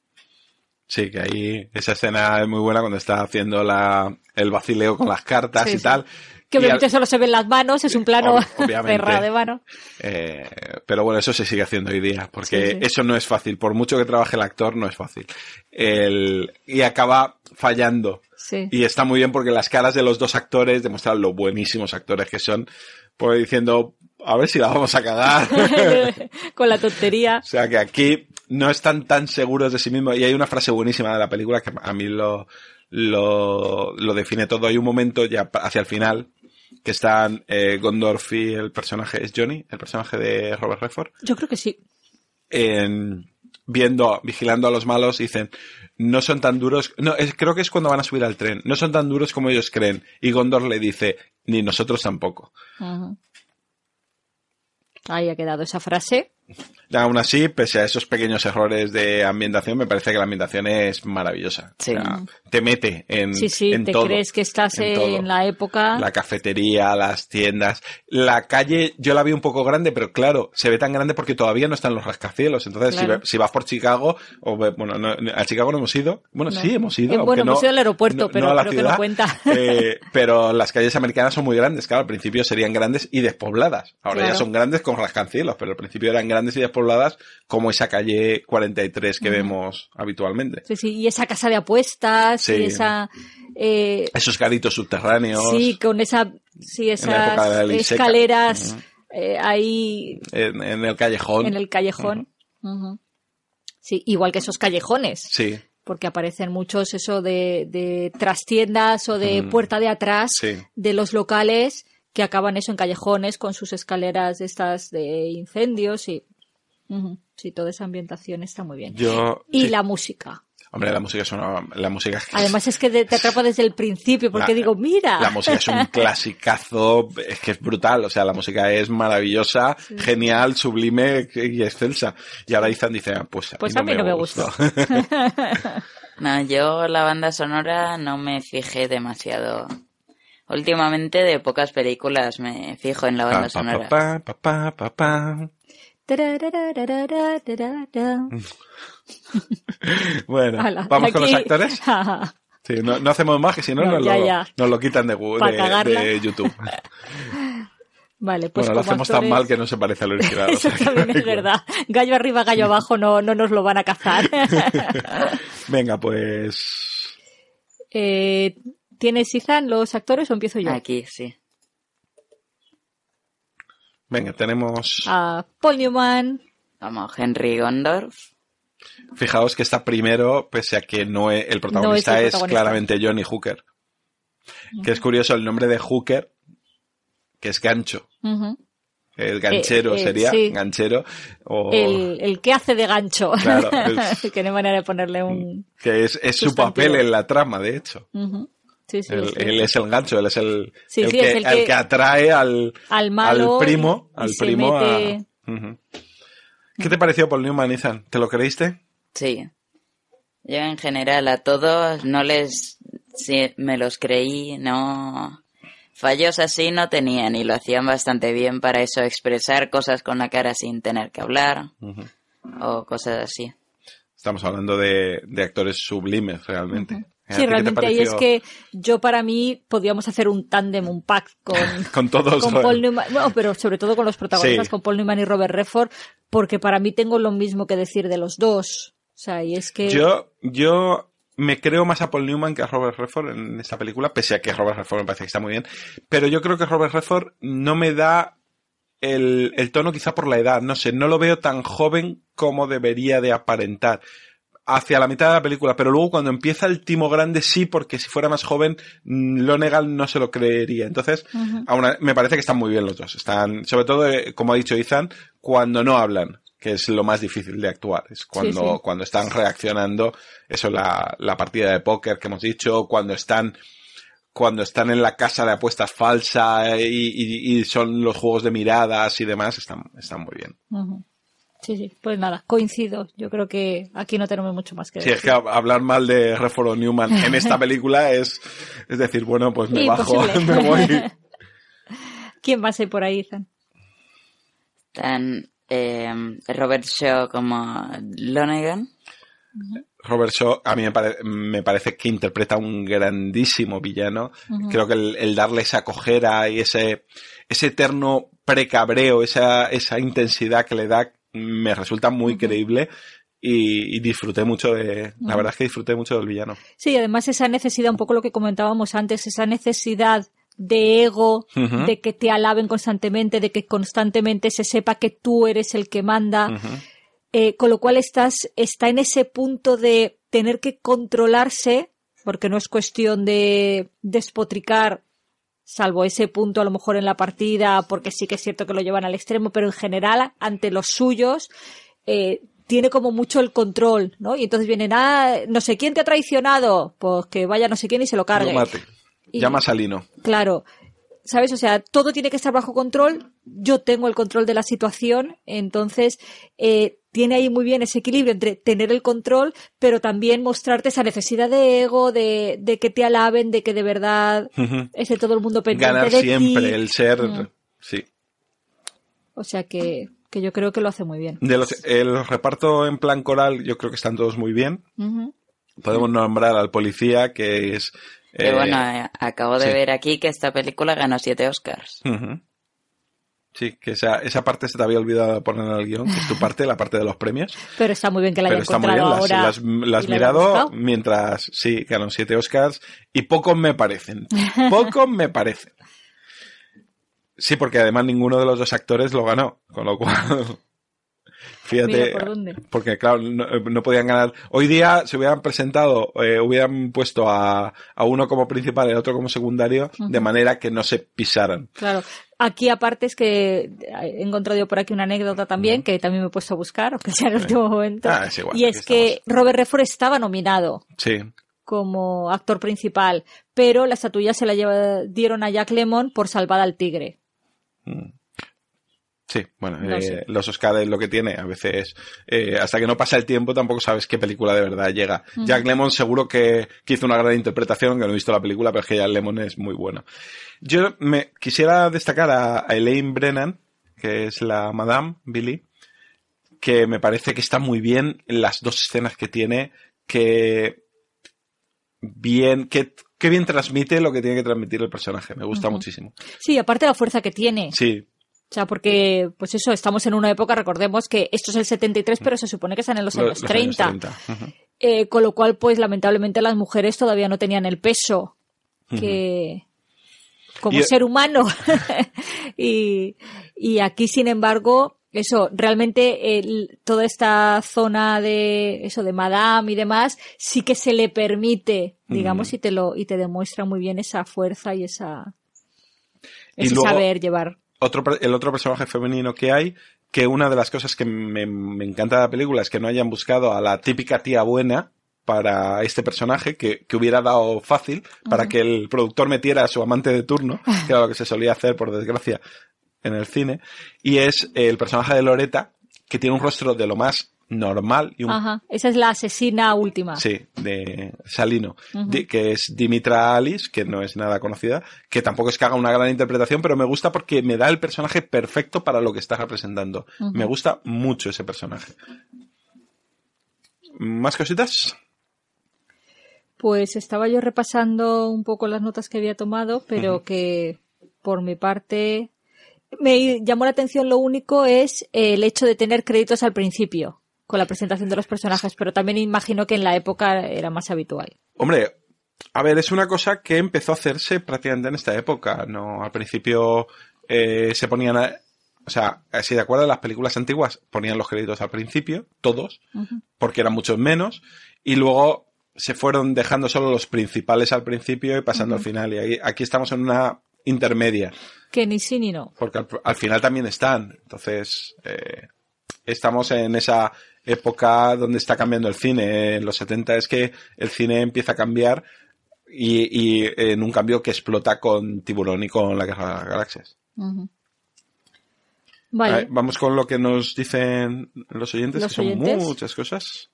Sí, que ahí esa escena es muy buena cuando está haciendo la, el vacileo con las cartas y tal que obviamente solo se ven las manos, es un plano cerrado de mano. Eh, pero bueno, eso se sigue haciendo hoy día, porque eso no es fácil. Por mucho que trabaje el actor, no es fácil. Y acaba fallando. Y está muy bien porque las caras de los dos actores demuestran lo buenísimos actores que son, pues diciendo, a ver si la vamos a cagar. Con la tontería. O sea que aquí no están tan seguros de sí mismos. Y hay una frase buenísima de la película que a mí lo, lo define todo. Hay un momento ya hacia el final que están eh, y el personaje es Johnny, el personaje de Robert Redford. Yo creo que sí. En, viendo, vigilando a los malos, dicen, no son tan duros, no, creo que es cuando van a subir al tren, no son tan duros como ellos creen. Y Gondor le dice, ni nosotros tampoco. Ahí ha quedado esa frase. Aún así, pese a esos pequeños errores de ambientación, me parece que la ambientación es maravillosa. te mete en, sí, sí, te crees que estás en, la época. La cafetería, las tiendas. La calle, yo la vi un poco grande, pero claro, se ve tan grande porque todavía no están los rascacielos. Entonces, si, vas por Chicago, o bueno, no, a Chicago no hemos ido. Bueno, sí, hemos ido. bueno, hemos ido al aeropuerto, pero creo que cuenta. Eh, pero las calles americanas son muy grandes. Claro, al principio serían grandes y despobladas. Ahora ya son grandes con rascacielos, pero al principio eran grandes y despobladas como esa calle 43 que vemos habitualmente. Sí, sí, y esa casa de apuestas, y esa... Eh, esos garitos subterráneos. Sí, con esa, sí, esas escaleras eh, ahí... En, el callejón. En el callejón. Sí, igual que esos callejones. Sí. Porque aparecen muchos eso de, trastiendas o de puerta de atrás de los locales que acaban eso en callejones con sus escaleras estas de incendios y Sí, toda esa ambientación está muy bien. y la música. Hombre, la música es música Además es que te, atrapa desde el principio, porque digo, mira. La música es un clasicazo, es que es brutal, o sea, la música es maravillosa, genial, sublime y excelsa. Y ahora Izan dice, pues a pues mí, no, me no gustó. no, yo la banda sonora no me fijé demasiado. Últimamente de pocas películas me fijo en la banda sonora. bueno, vamos con los actores. Sí, no, hacemos más que si no, nos, lo, quitan de, de, YouTube. Vale, pues bueno, lo hacemos tan mal que no se parece al original. Eso también es verdad. Gallo arriba, gallo mm. abajo, no, no nos lo van a cazar. Venga, pues. Eh, ¿Tienes, Izan, los actores o empiezo yo? Aquí, sí. Venga, tenemos a Paul Newman, como Henry Gondorf. Fijaos que está primero, pese a que no es, el, protagonista es claramente Johnny Hooker. Que es curioso el nombre de Hooker, que es gancho. El ganchero eh, eh, sería, ganchero. O... El, que hace de gancho. Claro, que no hay manera de ponerle un. Que es, su papel en la trama, de hecho él, es el gancho, él es el, el, que, atrae al, al, primo. Al primo ¿Qué te pareció Paul Newman, Ethan? ¿Te lo creíste? Sí. Yo en general a todos no les... me los creí, no... Fallos así no tenían y lo hacían bastante bien para eso, expresar cosas con la cara sin tener que hablar o cosas así. Estamos hablando de, actores sublimes realmente. Sí, realmente ahí es que yo para mí podíamos hacer un tándem, un pack con, todos. Paul Newman, bueno, pero sobre todo con los protagonistas, con Paul Newman y Robert Redford, porque para mí tengo lo mismo que decir de los dos. O sea, y es que... Yo, me creo más a Paul Newman que a Robert Redford en esta película, pese a que Robert Redford me parece que está muy bien, pero yo creo que Robert Redford no me da el tono quizá por la edad, no sé, no lo veo tan joven como debería de aparentar hacia la mitad de la película, pero luego cuando empieza el timo grande sí, porque si fuera más joven, mm, Lonegal no se lo creería. Entonces, me parece que están muy bien los dos. Están, sobre todo, eh, como ha dicho Izan, cuando no hablan, que es lo más difícil de actuar. Es cuando, cuando están reaccionando, eso, la, la partida de póker que hemos dicho, cuando están cuando están en la casa de apuestas falsa eh, y, son los juegos de miradas y demás, están, están muy bien. Sí, sí, pues nada, coincido. Yo creo que aquí no tenemos mucho más que decir. Sí, es que hablar mal de Reforo Newman en esta película es, es decir, bueno, pues me bajo, me voy. ¿Quién va a ser por ahí, Zan? Tan em, Robert Shaw como Lonegan. Robert Shaw a mí me, parece que interpreta un grandísimo villano. Creo que el, darle esa cojera y ese, ese eterno precabreo, esa, esa intensidad que le da me resulta muy creíble y, disfruté mucho de, la verdad es que disfruté mucho del villano. Sí, además esa necesidad, un poco lo que comentábamos antes, esa necesidad de ego, de que te alaben constantemente, de que constantemente se sepa que tú eres el que manda, eh, con lo cual estás, está en ese punto de tener que controlarse, porque no es cuestión de despotricar salvo ese punto a lo mejor en la partida, porque sí que es cierto que lo llevan al extremo, pero en general ante los suyos eh, tiene como mucho el control, ¿no? Y entonces viene, ah, no sé quién te ha traicionado, pues que vaya no sé quién y se lo cargue. Llama a Salino. Claro. ¿Sabes? O sea, todo tiene que estar bajo control, yo tengo el control de la situación, entonces eh, tiene ahí muy bien ese equilibrio entre tener el control, pero también mostrarte esa necesidad de ego, de, que te alaben, de que de verdad es de todo el mundo pendiente Ganar siempre, el ser, mm. sí. O sea que, que, yo creo que lo hace muy bien. el reparto en plan coral yo creo que están todos muy bien. Podemos nombrar al policía que es... Eh, bueno, eh, acabo de ver aquí que esta película ganó siete Oscars. Sí, que esa, esa parte se te había olvidado poner en el guión, que es tu parte, la parte de los premios. Pero está muy bien que la hayas encontrado está muy Las, las, las mirado mientras, sí, ganaron siete Oscars y pocos me parecen. Pocos me parecen. Sí, porque además ninguno de los dos actores lo ganó, con lo cual... Fíjate, porque claro, eh, no, podían ganar. Hoy día se hubieran presentado, eh, hubieran puesto a, uno como principal y a otro como secundario, de manera que no se pisaran. Claro. Aquí aparte es que eh, he encontrado yo por aquí una anécdota también, que también me he puesto a buscar, aunque sea en el último momento. Ah, y es que Robert Refor estaba nominado. como actor principal, pero la estatuilla se la dieron a Jack Lemon por Salvada al Tigre. Mm. Sí, bueno, eh, los Oscars es lo que tiene. A veces, eh, hasta que no pasa el tiempo, tampoco sabes qué película de verdad llega. Jack Lemon seguro que, hizo una gran interpretación, que no he visto la película, pero es que Jack Lemon es muy bueno. Yo me quisiera destacar a, Elaine Brennan, que es la Madame Billy, que me parece que está muy bien en las dos escenas que tiene, que bien, que qué bien transmite lo que tiene que transmitir el personaje. Me gusta muchísimo. Sí, aparte la fuerza que tiene. Sí, o sea, porque, pues eso, estamos en una época, recordemos que esto es el 73, pero se supone que están en los años 30. Eh, con lo cual, pues lamentablemente las mujeres todavía no tenían el peso que como ser humano. y, aquí, sin embargo, eso, realmente toda esta zona de eso, de Madame y demás, sí que se le permite, digamos, y te lo, y te demuestra muy bien esa fuerza y esa, ese saber llevar otro, el otro personaje femenino que hay, que una de las cosas que me, me, encanta de la película es que no hayan buscado a la típica tía buena para este personaje, que, que hubiera dado fácil para que el productor metiera a su amante de turno, que era lo que se solía hacer, por desgracia, en el cine, y es el personaje de Loreta, que tiene un rostro de lo más normal. Y Esa es la asesina última. Sí, de Salino, que es Dimitra Alice, que no es nada conocida, que tampoco es que haga una gran interpretación, pero me gusta porque me da el personaje perfecto para lo que está representando. Me gusta mucho ese personaje. ¿Más cositas? Pues estaba yo repasando un poco las notas que había tomado, pero que por mi parte me llamó la atención lo único es el hecho de tener créditos al principio con la presentación de los personajes, pero también imagino que en la época era más habitual. Hombre, a ver, es una cosa que empezó a hacerse prácticamente en esta época, ¿no? Al principio eh, se ponían... o sea, si de acuerdas, las películas antiguas ponían los créditos al principio, todos, porque eran muchos menos, y luego se fueron dejando solo los principales al principio y pasando al final. Y ahí, aquí estamos en una intermedia. Que ni sí ni no. Porque al, final también están. Entonces, eh, estamos en esa época donde está cambiando el cine. En los 70 es que el cine empieza a cambiar y, eh, en un cambio que explota con Tiburón y con la Guerra de las Galaxias. Vale. vamos con lo que nos dicen los oyentes, que son muchas cosas.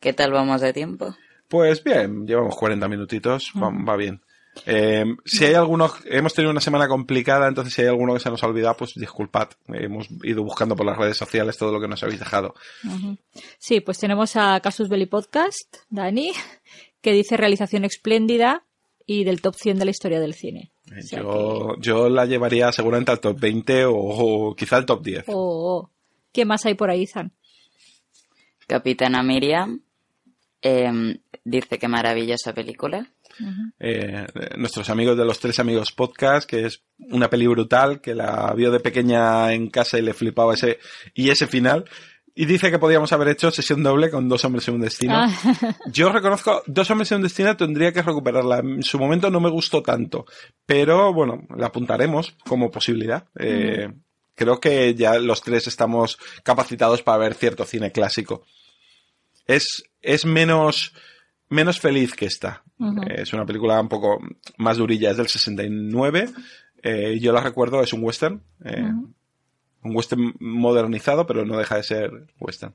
¿Qué tal vamos de tiempo? Pues bien, llevamos 40 minutitos, va, bien. Em, si hay algunos, hemos tenido una semana complicada, entonces si hay alguno que se nos ha olvidado, pues disculpad. Hemos ido buscando por las redes sociales todo lo que nos habéis dejado. Sí, pues tenemos a Casus Belli Podcast, Dani, que dice realización espléndida y del top 100 de la historia del cine. yo, la llevaría seguramente al top 20 o, quizá al top 10. ¿Qué más hay por ahí, Zan? Capitana Miriam em, dice que maravillosa película. Eh, nuestros amigos de los tres amigos podcast, que es una peli brutal, que la vio de pequeña en casa y le flipaba ese, y ese final. Y dice que podíamos haber hecho sesión doble con Dos Hombres en un Destino. Ah. Yo reconozco, Dos Hombres en un Destino tendría que recuperarla. En su momento no me gustó tanto, pero bueno, la apuntaremos como posibilidad. Eh, creo que ya los tres estamos capacitados para ver cierto cine clásico. es menos menos feliz que esta. Eh, es una película un poco más durilla, es del 69. Eh, yo la recuerdo, es un western. Eh, un western modernizado, pero no deja de ser western.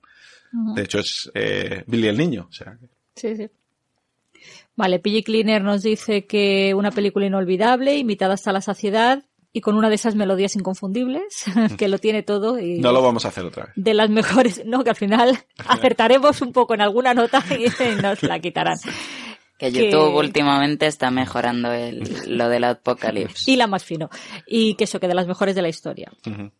De hecho, es Billy el Niño. Sí, sí. Vale, Piggy Cleaner nos dice que una película inolvidable, imitada hasta la saciedad, y con una de esas melodías inconfundibles que lo tiene todo. Y no lo vamos a hacer otra vez. De las mejores, no, que al final acertaremos un poco en alguna nota y nos la quitarán. Que YouTube últimamente está mejorando el, lo del apocalipsis. Y la más fino. Y que eso, que de las mejores de la historia. Uh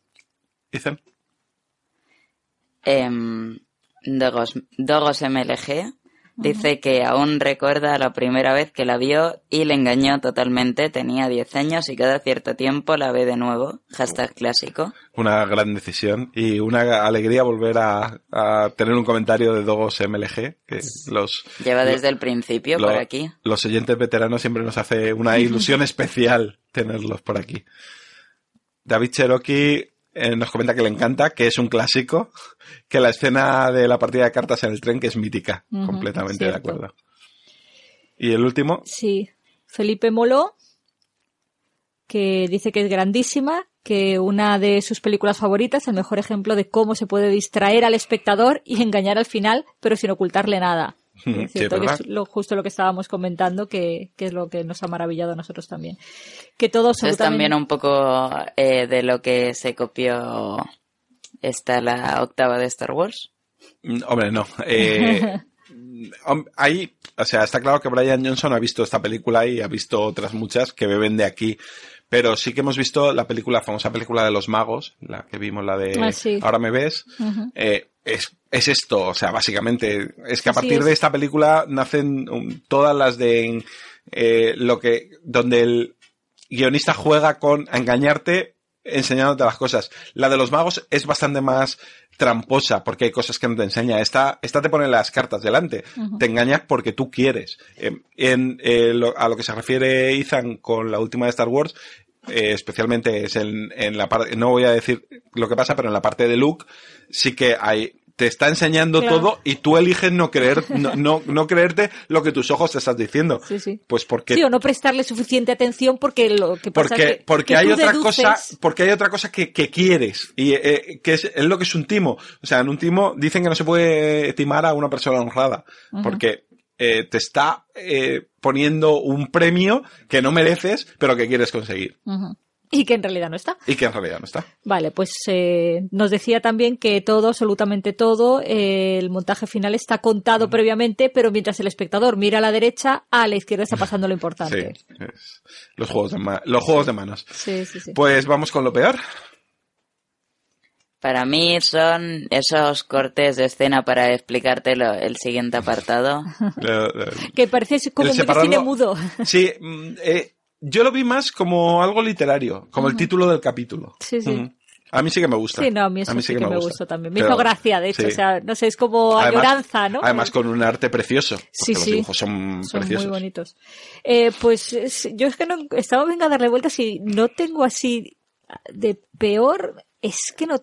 Dogos MLG Dice que aún recuerda la primera vez que la vio y le engañó totalmente. Tenía 10 años y cada cierto tiempo la ve de nuevo. Hashtag clásico. Una gran decisión y una alegría volver a, tener un comentario de Dogos MLG. Que los, Lleva desde el principio por aquí. Los oyentes veteranos siempre nos hace una ilusión especial tenerlos por aquí. David Cherokee eh, nos comenta que le encanta, que es un clásico, que la escena de la partida de cartas en el tren, que es mítica, completamente de acuerdo. ¿Y el último? Sí, Felipe Moló, que dice que es grandísima, que una de sus películas favoritas, el mejor ejemplo de cómo se puede distraer al espectador y engañar al final, pero sin ocultarle nada. Es cierto es justo lo que estábamos comentando, que, es lo que nos ha maravillado a nosotros también. Que todo Es también un poco eh, de lo que se copió esta la octava de Star Wars. Mm, hombre, no. Eh, ahí, o sea, está claro que Brian Johnson ha visto esta película y ha visto otras muchas que beben de aquí. Pero sí que hemos visto la película, la famosa película de los magos, la que vimos, la de ah, Ahora me ves es, esto, o sea, básicamente es que a partir de esta película nacen um, todas las de eh, lo que donde el guionista juega con engañarte enseñándote las cosas. La de los magos es bastante más tramposa porque hay cosas que no te enseña. Esta, te pone las cartas delante. Te engañas porque tú quieres. Em, en, eh, a lo que se refiere Ethan con la última de Star Wars, eh, especialmente es en, en la parte, no voy a decir lo que pasa, pero en la parte de Luke sí que hay te está enseñando todo y tú eliges no creer, no, no, creerte lo que tus ojos te estás diciendo. Sí, sí. Pues porque. o no prestarle suficiente atención porque lo que pasa porque, es que, porque hay otra cosa, porque hay otra cosa que, que quieres y eh, que es, lo que es un timo. O sea, en un timo dicen que no se puede timar a una persona honrada porque eh, te está eh, poniendo un premio que no mereces pero que quieres conseguir. Y que en realidad no está. Y que en realidad no está. Vale, pues eh, nos decía también que todo, absolutamente todo, eh, el montaje final está contado previamente, pero mientras el espectador mira a la derecha, a la izquierda está pasando lo importante. Sí, los, juegos de los juegos de manos. Sí, sí, sí. Pues vamos con lo peor. Para mí son esos cortes de escena para explicártelo el siguiente apartado. que parece como un cine mudo. Sí, mm, eh, yo lo vi más como algo literario, como el título del capítulo. Sí, sí. A mí sí que me gusta. Sí, no, a mí, eso a mí sí, que, me, gusta. también. Me hizo gracia, de hecho. O sea, no sé, es como añoranza, ¿no? Además, con un arte precioso. Sí, sí. Los dibujos son, son muy bonitos. Eh, pues yo es que no, estaba venga a darle vueltas y no tengo así de peor. Es que no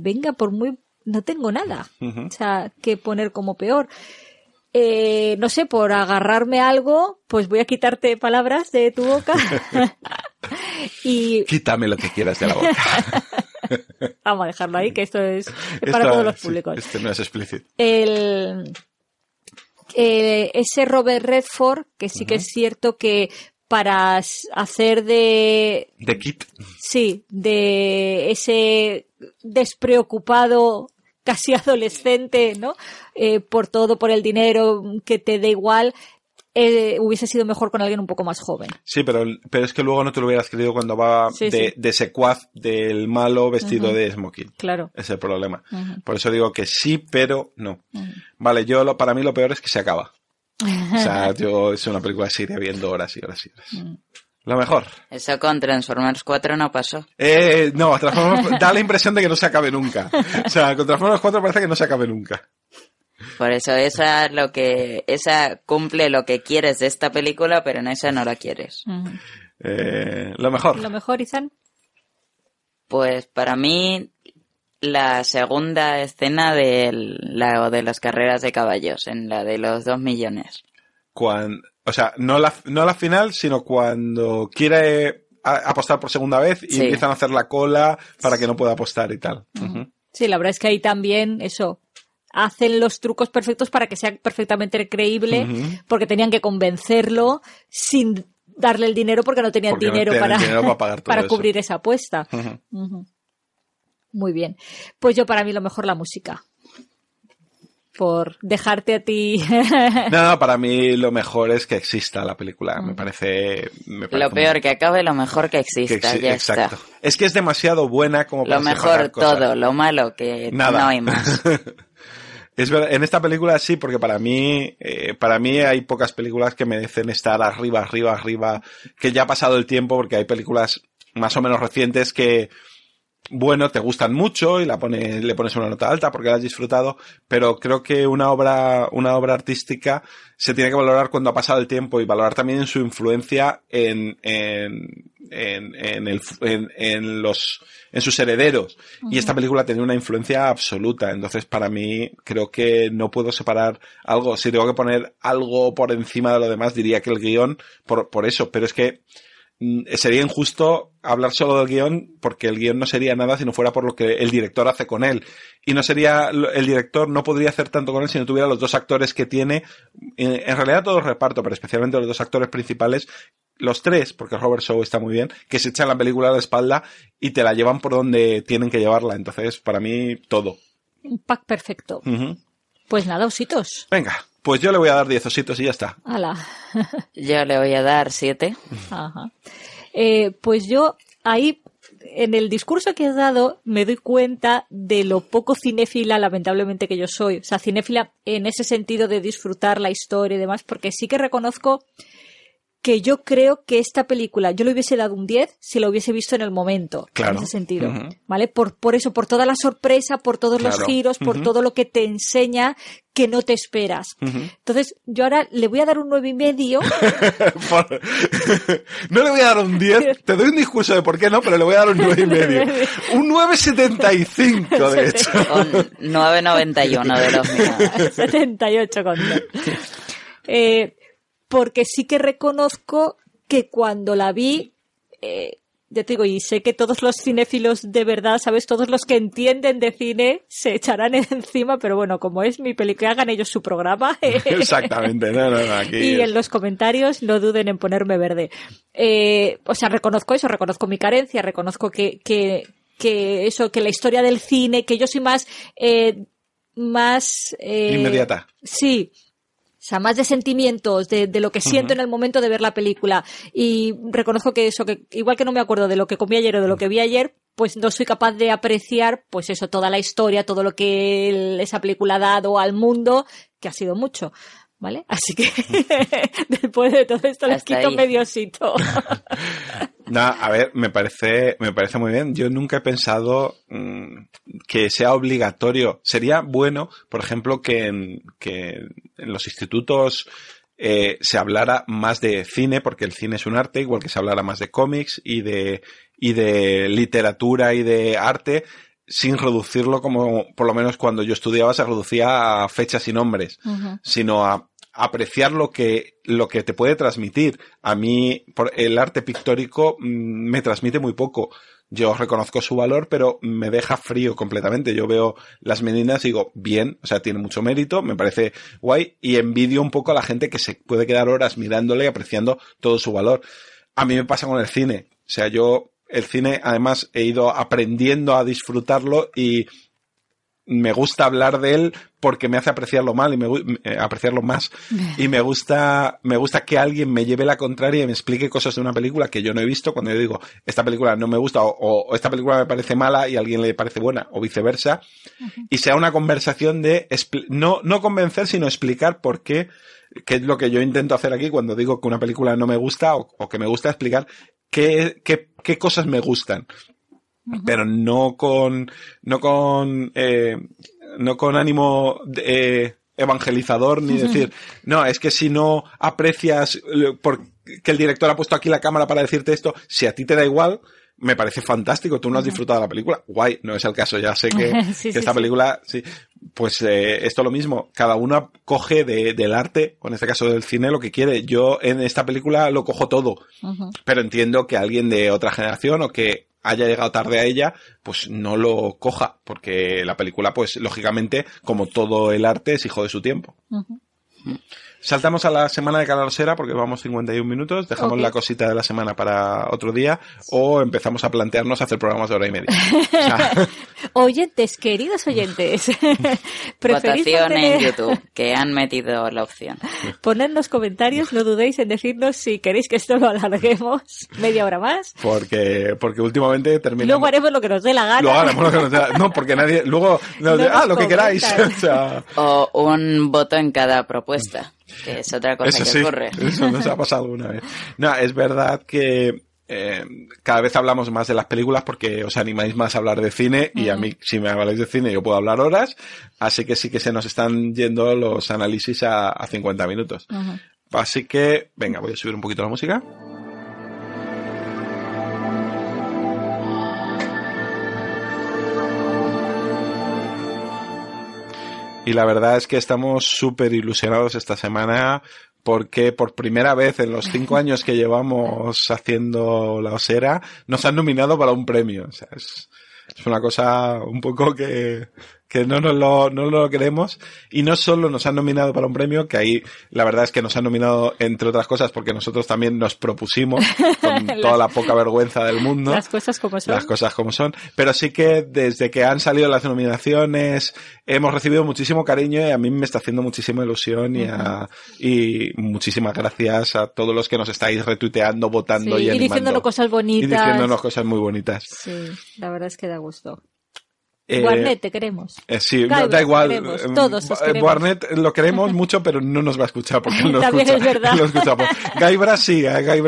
venga por muy. No tengo nada. O sea, que poner como peor. Eh, no sé, por agarrarme algo, pues voy a quitarte palabras de tu boca. y... Quítame lo que quieras de la boca. Vamos a dejarlo ahí, que esto es, para todos los públicos. Este no es explícito. El, eh, ese Robert Redford, que sí que es cierto que para hacer de... De Kit. Sí, de ese despreocupado casi adolescente, ¿no? Eh, por todo, por el dinero, que te dé igual. Eh, hubiese sido mejor con alguien un poco más joven. Sí, pero, pero es que luego no te lo hubieras querido cuando va de, secuaz del malo vestido de smoking. Claro. Es el problema. Por eso digo que sí, pero no. Vale, yo para mí lo peor es que se acaba. O sea, yo es una película sigue viendo horas y horas y horas. Lo mejor. Eso con Transformers 4 no pasó. Eh, no, Transformers da la impresión de que no se acabe nunca. O sea, con Transformers 4 parece que no se acabe nunca. Por eso esa lo que esa cumple lo que quieres de esta película, pero en esa no la quieres. Eh, lo mejor. Lo mejor, Izan. Pues para mí la segunda escena de la, de las carreras de caballos, en la de los dos millones. Cuando, o sea, no la, no la final, sino cuando quiere apostar por segunda vez y empiezan a hacer la cola para que no pueda apostar y tal. Sí, la verdad es que ahí también eso, hacen los trucos perfectos para que sea perfectamente creíble, porque tenían que convencerlo sin darle el dinero porque no tenían dinero, para, para, cubrir esa apuesta. Muy bien. Pues yo para mí lo mejor la música por dejarte a ti. no, para mí lo mejor es que exista la película. Me mm. parece. lo peor que acabe, lo mejor que exista. ya exacto. Es que es demasiado buena como para Lo mejor todo, lo malo que no hay más. Es verdad, en esta película sí, porque para mí, eh, para mí hay pocas películas que merecen estar arriba, arriba, arriba, que ya ha pasado el tiempo, porque hay películas más o menos recientes que, bueno, te gustan mucho y la pone, le pones una nota alta porque la has disfrutado, pero creo que una obra, una obra artística se tiene que valorar cuando ha pasado el tiempo y valorar también su influencia en, en, en, en, el, en, en los, en sus herederos. Y esta película tenía una influencia absoluta. Entonces, para mí, creo que no puedo separar algo. Si tengo que poner algo por encima de lo demás, diría que el guión, por, por eso. Pero es que, Mm, sería injusto hablar solo del guión porque el guión no sería nada si no fuera por lo que el director hace con él. Y no sería, el director no podría hacer tanto con él si no tuviera los dos actores que tiene, eh, en realidad todo el reparto, pero especialmente los dos actores principales, los tres, porque Robert Shaw está muy bien, que se echan la película de la espalda y te la llevan por donde tienen que llevarla. Entonces, para mí, todo. Un pack perfecto. Pues nada, ositos. Venga. Pues yo le voy a dar 10 ositos y ya está. Hala. yo le voy a dar siete. Eh, pues yo ahí, en el discurso que he dado, me doy cuenta de lo poco cinéfila, lamentablemente, que yo soy. O sea, cinéfila en ese sentido de disfrutar la historia y demás, porque sí que reconozco que yo creo que esta película yo le hubiese dado un 10 si lo hubiese visto en el momento, claro. en ese sentido, ¿vale? Por, por eso, por toda la sorpresa, por todos los giros, por todo lo que te enseña que no te esperas. Entonces, yo ahora le voy a dar un nueve y medio. no le voy a dar un 10, te doy un discurso de por qué no, pero le voy a dar un nueve y medio. un 9,75 de hecho. 9,91 de los míos. 78 con Eh, porque sí que reconozco que cuando la vi, eh, ya te digo, y sé que todos los cinéfilos de verdad, ¿sabes? Todos los que entienden de cine se echarán encima, pero bueno, como es mi película, hagan ellos su programa. Exactamente, no, Y en los comentarios no duden en ponerme verde. Eh, o sea, reconozco eso, reconozco mi carencia, reconozco que, que, que eso, que la historia del cine, que yo soy más, eh, más... Inmediata. Sí, o sea, más de sentimientos, de, lo que siento en el momento de ver la película. Y reconozco que eso, que igual que no me acuerdo de lo que comí ayer o de lo que vi ayer, pues no soy capaz de apreciar, pues eso, toda la historia, todo lo que esa película ha dado al mundo, que ha sido mucho. ¿Vale? Así que después de todo esto les quito mediosito. a ver, me parece, me parece muy bien. Yo nunca he pensado mm, que sea obligatorio. Sería bueno, por ejemplo, que en, los institutos eh, se hablara más de cine, porque el cine es un arte, igual que se hablara más de cómics y de, y de literatura y de arte sin reducirlo como, por lo menos cuando yo estudiaba, se reducía a fechas y nombres, sino a apreciar lo que, lo que te puede transmitir. A mí, por el arte pictórico mm, me transmite muy poco. Yo reconozco su valor, pero me deja frío completamente. Yo veo las meninas y digo, bien, o sea, tiene mucho mérito, me parece guay, y envidio un poco a la gente que se puede quedar horas mirándole y apreciando todo su valor. A mí me pasa con el cine. O sea, yo el cine además he ido aprendiendo a disfrutarlo y me gusta hablar de él porque me hace apreciarlo mal y me eh, apreciarlo más y me gusta me gusta que alguien me lleve la contraria y me explique cosas de una película que yo no he visto cuando yo digo esta película no me gusta o, esta película me parece mala y a alguien le parece buena o viceversa y sea una conversación de no no convencer sino explicar por qué que es lo que yo intento hacer aquí cuando digo que una película no me gusta o, o que me gusta explicar qué, qué, qué cosas me gustan pero no con, no con, eh, no con ánimo eh, evangelizador ni decir, no, es que si no aprecias eh, por, que el director ha puesto aquí la cámara para decirte esto, si a ti te da igual, me parece fantástico, tú no has disfrutado de la película, guay, no es el caso, ya sé que, esta película, sí, pues esto eh, esto lo mismo, cada uno coge de, del arte, o en este caso del cine, lo que quiere. Yo en esta película lo cojo todo, pero entiendo que alguien de otra generación o que haya llegado tarde a ella, pues no lo coja, porque la película, pues lógicamente, como todo el arte, es hijo de su tiempo. Saltamos a la semana de calorosera porque vamos 51 minutos, dejamos la cosita de la semana para otro día o empezamos a plantearnos hacer programas de hora y media. oyentes, queridos oyentes. Votación en YouTube, que han metido la opción. los comentarios, no dudéis en decirnos si queréis que esto lo alarguemos media hora más. Porque, porque últimamente terminamos... Luego haremos lo que nos dé la gana. Luego haremos lo que nos dé la gana. No, porque nadie... Luego... Nos... ah, lo que queráis. o, o un voto en cada propuesta. Mm es otra cosa que Eso nos ha pasado alguna vez. No, es verdad que eh, cada vez hablamos más de las películas porque os animáis más a hablar de cine y a mí, si me habláis de cine, yo puedo hablar horas. Así que sí que se nos están yendo los análisis a, 50 minutos. Así que, venga, voy a subir un poquito la música. Y la verdad es que estamos súper ilusionados esta semana porque por primera vez en los cinco años que llevamos haciendo la osera nos han nominado para un premio. O sea, es una cosa un poco que, que no lo, no lo queremos Y no solo nos han nominado para un premio, que ahí la verdad es que nos han nominado, entre otras cosas, porque nosotros también nos propusimos, con toda la poca vergüenza del mundo. Las cosas como son. Las cosas como son. Pero sí que desde que han salido las nominaciones, hemos recibido muchísimo cariño y a mí me está haciendo muchísima ilusión y, y muchísimas gracias a todos los que nos estáis retuiteando, votando y, y cosas bonitas. Y diciéndonos cosas muy bonitas. Sí, la verdad es que da gusto. Eh, te queremos. sí, da igual. todos lo queremos mucho, pero no nos va a escuchar porque no Lo escuchamos. Eh, Gaibra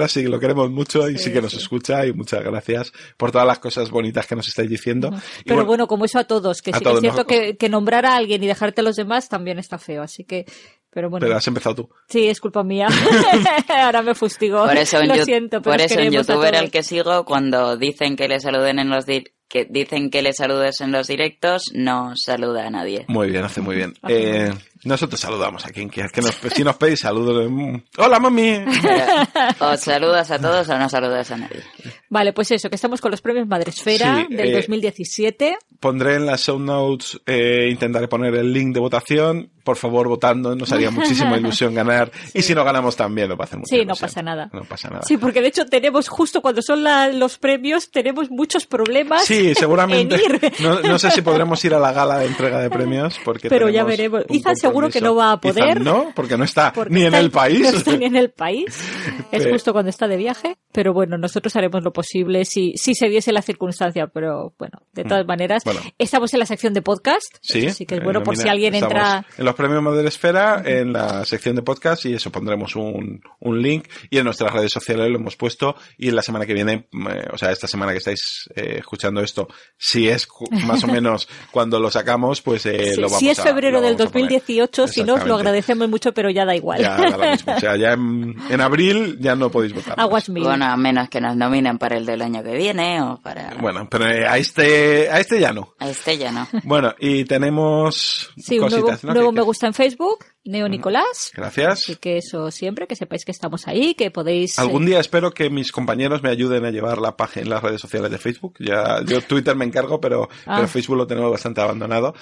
sí, lo queremos mucho y sí, que nos escucha y muchas gracias por todas las cosas bonitas que nos estáis diciendo. Pero bueno, como eso a todos, que sí que es cierto que, nombrar a alguien y dejarte a los demás también está feo, así que pero bueno. Pero has empezado tú. Sí, es culpa mía. Ahora me fustigo. Por eso, lo siento, por eso en YouTube era el que sigo, cuando dicen que le saluden en los, que dicen que le saludes en los directos, no saluda a nadie. Muy bien, hace muy bien. Eh, nosotros saludamos a quien quiera. Que nos, si nos pedís saludos, eh, mm, ¡Hola, mami! o saludas a todos o no saludas a nadie. Vale, pues eso, que estamos con los premios Madresfera del 2017. Eh, pondré en las show notes, eh, intentaré poner el link de votación. Por favor, votando, nos haría muchísima ilusión ganar. Y si no ganamos también, lo va a Sí, no pasa nada. No pasa nada. Sí, porque de hecho tenemos, justo cuando son los premios, tenemos muchos problemas. Sí, Sí, seguramente. No, no, sé si podremos ir a la gala de entrega de premios porque Pero ya veremos. Izan seguro que no va a poder. no, porque no está ni en el país. No está ni en el país. Es justo cuando está de viaje. Pero bueno, nosotros haremos lo posible si, si se diese la circunstancia. Pero bueno, de mm. todas maneras, estamos en la sección de podcast. Sí. Así que es eh, bueno por si alguien entra. En los premios Model Esfera, en la sección de podcast, y eso pondremos un, un link. Y en nuestras redes sociales lo hemos puesto. Y la semana que viene, mm, eh, o sea, esta semana que estáis eh, escuchando esto. Si es más o menos cuando lo sacamos, pues eh, lo vamos Si es febrero del 2018, si no, os lo agradecemos mucho, pero ya da igual. Ya, O sea, ya en, abril ya no podéis votar. Aguas Bueno, a menos que nos nominen para el del año que viene o para... Bueno, pero eh, a este, a este ya no. A este ya no. Bueno, y tenemos sí, un nuevo me gusta en Facebook. Neo Nicolás. Gracias. Así que eso siempre, que sepáis que estamos ahí, que podéis. Eh, Algún día espero que mis compañeros me ayuden a llevar la página en las redes sociales de Facebook. Ya, yo Twitter me encargo, pero, ah. Facebook lo tenemos bastante abandonado.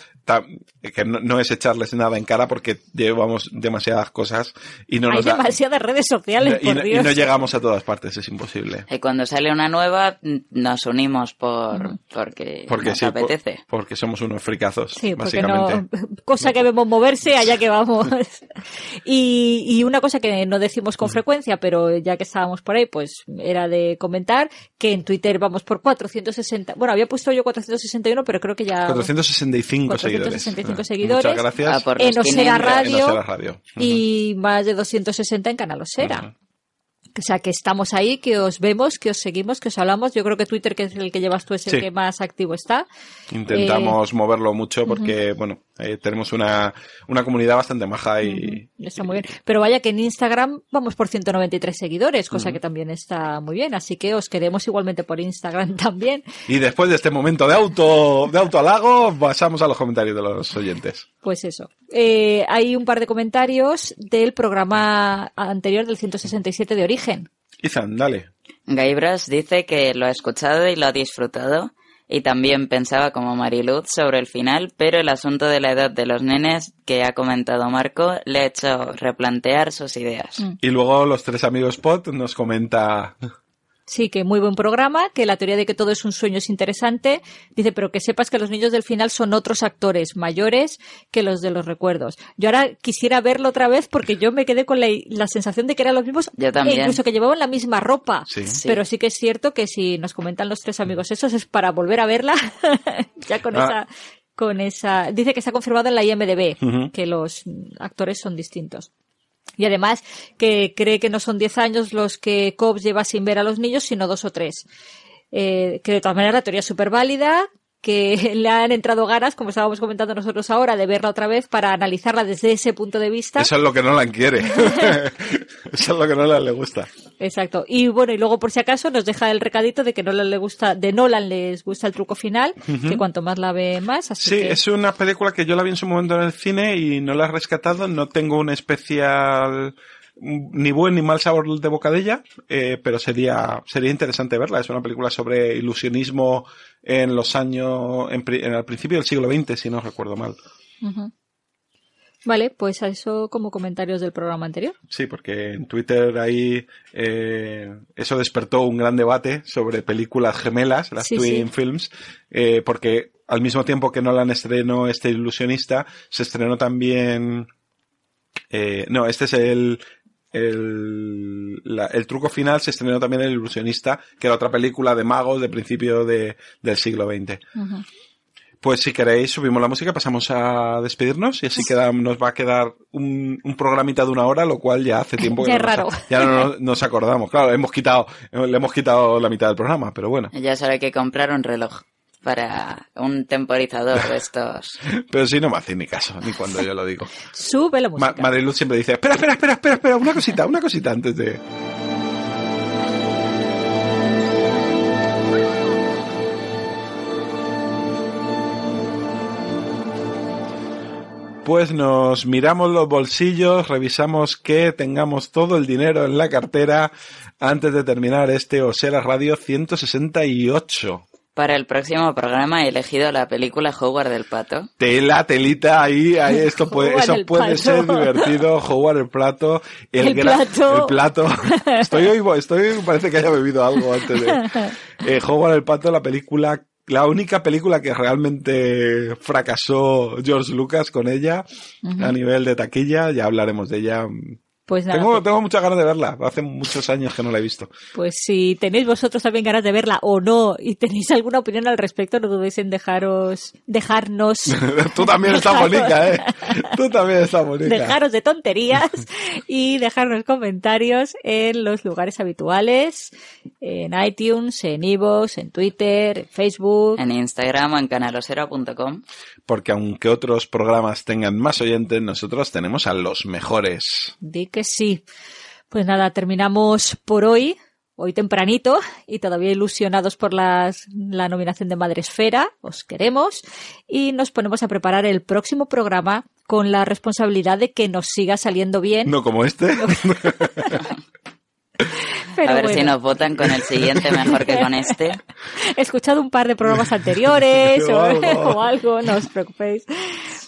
que no, es echarles nada en cara porque llevamos demasiadas cosas y no Hay demasiadas redes sociales, y, no, llegamos a todas partes, es imposible. Y cuando sale una nueva, nos unimos por, porque, nos apetece. porque somos unos fricazos, básicamente. cosa que vemos moverse, allá que vamos. y, una cosa que no decimos con frecuencia, pero ya que estábamos por ahí, pues era de comentar que en Twitter vamos por 460. Bueno, había puesto yo 461, pero creo que ya. 465, 465 seguidores. Muchas gracias. Ah, en, Osera Radio, Y más de 260 en Canal Osera. O sea, que estamos ahí, que os vemos, que os seguimos, que os hablamos. Yo creo que Twitter, que es el que llevas tú, es el que más activo está. Intentamos eh, moverlo mucho porque, bueno, eh, tenemos una, comunidad bastante maja y... Está muy bien. Pero vaya que en Instagram vamos por 193 seguidores, cosa que también está muy bien. Así que os queremos igualmente por Instagram también. Y después de este momento de auto, de autoalago, pasamos a los comentarios de los oyentes. Pues eso. Eh, hay un par de comentarios del programa anterior del 167 de origen origen. dale. Gaibras dice que lo ha escuchado y lo ha disfrutado y también pensaba como Mariluz sobre el final, pero el asunto de la edad de los nenes que ha comentado Marco le ha hecho replantear sus ideas. Mm. Y luego los tres amigos Pot nos comenta Sí, que muy buen programa, que la teoría de que todo es un sueño es interesante. Dice, pero que sepas que los niños del final son otros actores mayores que los de los recuerdos. Yo ahora quisiera verlo otra vez porque yo me quedé con la, sensación de que eran los mismos, eh, incluso que llevaban la misma ropa. Pero sí que es cierto que si nos comentan los tres amigos esos es para volver a verla, ya ah. con esa Dice que está confirmado en la IMDB, que los actores son distintos. Y además que cree que no son 10 años los que Cobb lleva sin ver a los niños, sino dos o tres. Eh, que de todas maneras la teoría es súper válida, que le han entrado ganas, como estábamos comentando nosotros ahora, de verla otra vez para analizarla desde ese punto de vista. Eso es lo que Nolan quiere. Eso es lo que Nolan le gusta. Exacto. Y bueno, y luego por si acaso nos deja el recadito de que Nolan le gusta, de Nolan les gusta el truco final, que cuanto más la ve más. Así sí, es una película que yo la vi en su momento en el cine y no la he rescatado. No tengo un especial ni buen ni mal sabor de boca de ella, eh, pero sería, sería interesante verla. Es una película sobre ilusionismo en los años, en, el principio del siglo XX, si no recuerdo mal. Vale, pues eso como comentarios del programa anterior. Sí, porque en Twitter ahí eh, eso despertó un gran debate sobre películas gemelas, las Twin Films, eh, porque al mismo tiempo que Nolan estrenó este ilusionista, se estrenó también... no, este es el, el, truco final se estrenó también El Ilusionista, que era otra película de magos de principio del siglo XX. Pues si queréis, subimos la música, pasamos a despedirnos y así pues queda, nos va a quedar un, programita de una hora, lo cual ya hace tiempo que ya, no Nos, ya nos acordamos. Claro, hemos quitado, le hemos quitado la mitad del programa, pero bueno. Ya sabe que comprar un reloj para un temporizador de estos. Pero si no me hace ni caso, ni cuando yo lo digo. Sube la música. Luz siempre dice, espera, espera, espera, espera, espera, una cosita, una cosita antes de... Pues nos miramos los bolsillos, revisamos que tengamos todo el dinero en la cartera antes de terminar este Osera Radio 168 para el próximo programa he elegido la película Howard del Pato. Tela, telita, ahí, esto puede, eso puede ser divertido. Howard el Plato, el, plato. El plato. Estoy hoy, parece que haya bebido algo antes de. Eh, Howard el Pato, la película la única película que realmente fracasó George Lucas con ella a nivel de taquilla, ya hablaremos de ella pues pues- tengo, muchas ganas de verla. Hace muchos años que no la he visto. Pues si tenéis vosotros también ganas de verla o no y tenéis alguna opinión al respecto, no dudéis en dejaros, dejarnos. Tú también estás bonita, ¿eh? Tú también estás bonita. Dejaros de tonterías y dejarnos comentarios en los lugares habituales, en iTunes, en Evox, en Twitter, en Facebook. En Instagram o en canalosero.com. Porque aunque otros programas tengan más oyentes, nosotros tenemos a los mejores. Dick que sí. Pues nada, terminamos por hoy, hoy tempranito, y todavía ilusionados por la nominación de madre esfera os queremos, y nos ponemos a preparar el próximo programa con la responsabilidad de que nos siga saliendo bien. No como este. a ver si nos votan con el siguiente mejor que con este. He escuchado un par de programas anteriores o, algo. no os preocupéis.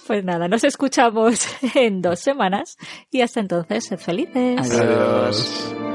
Pues nada, nos escuchamos en dos semanas y hasta entonces, sed felices.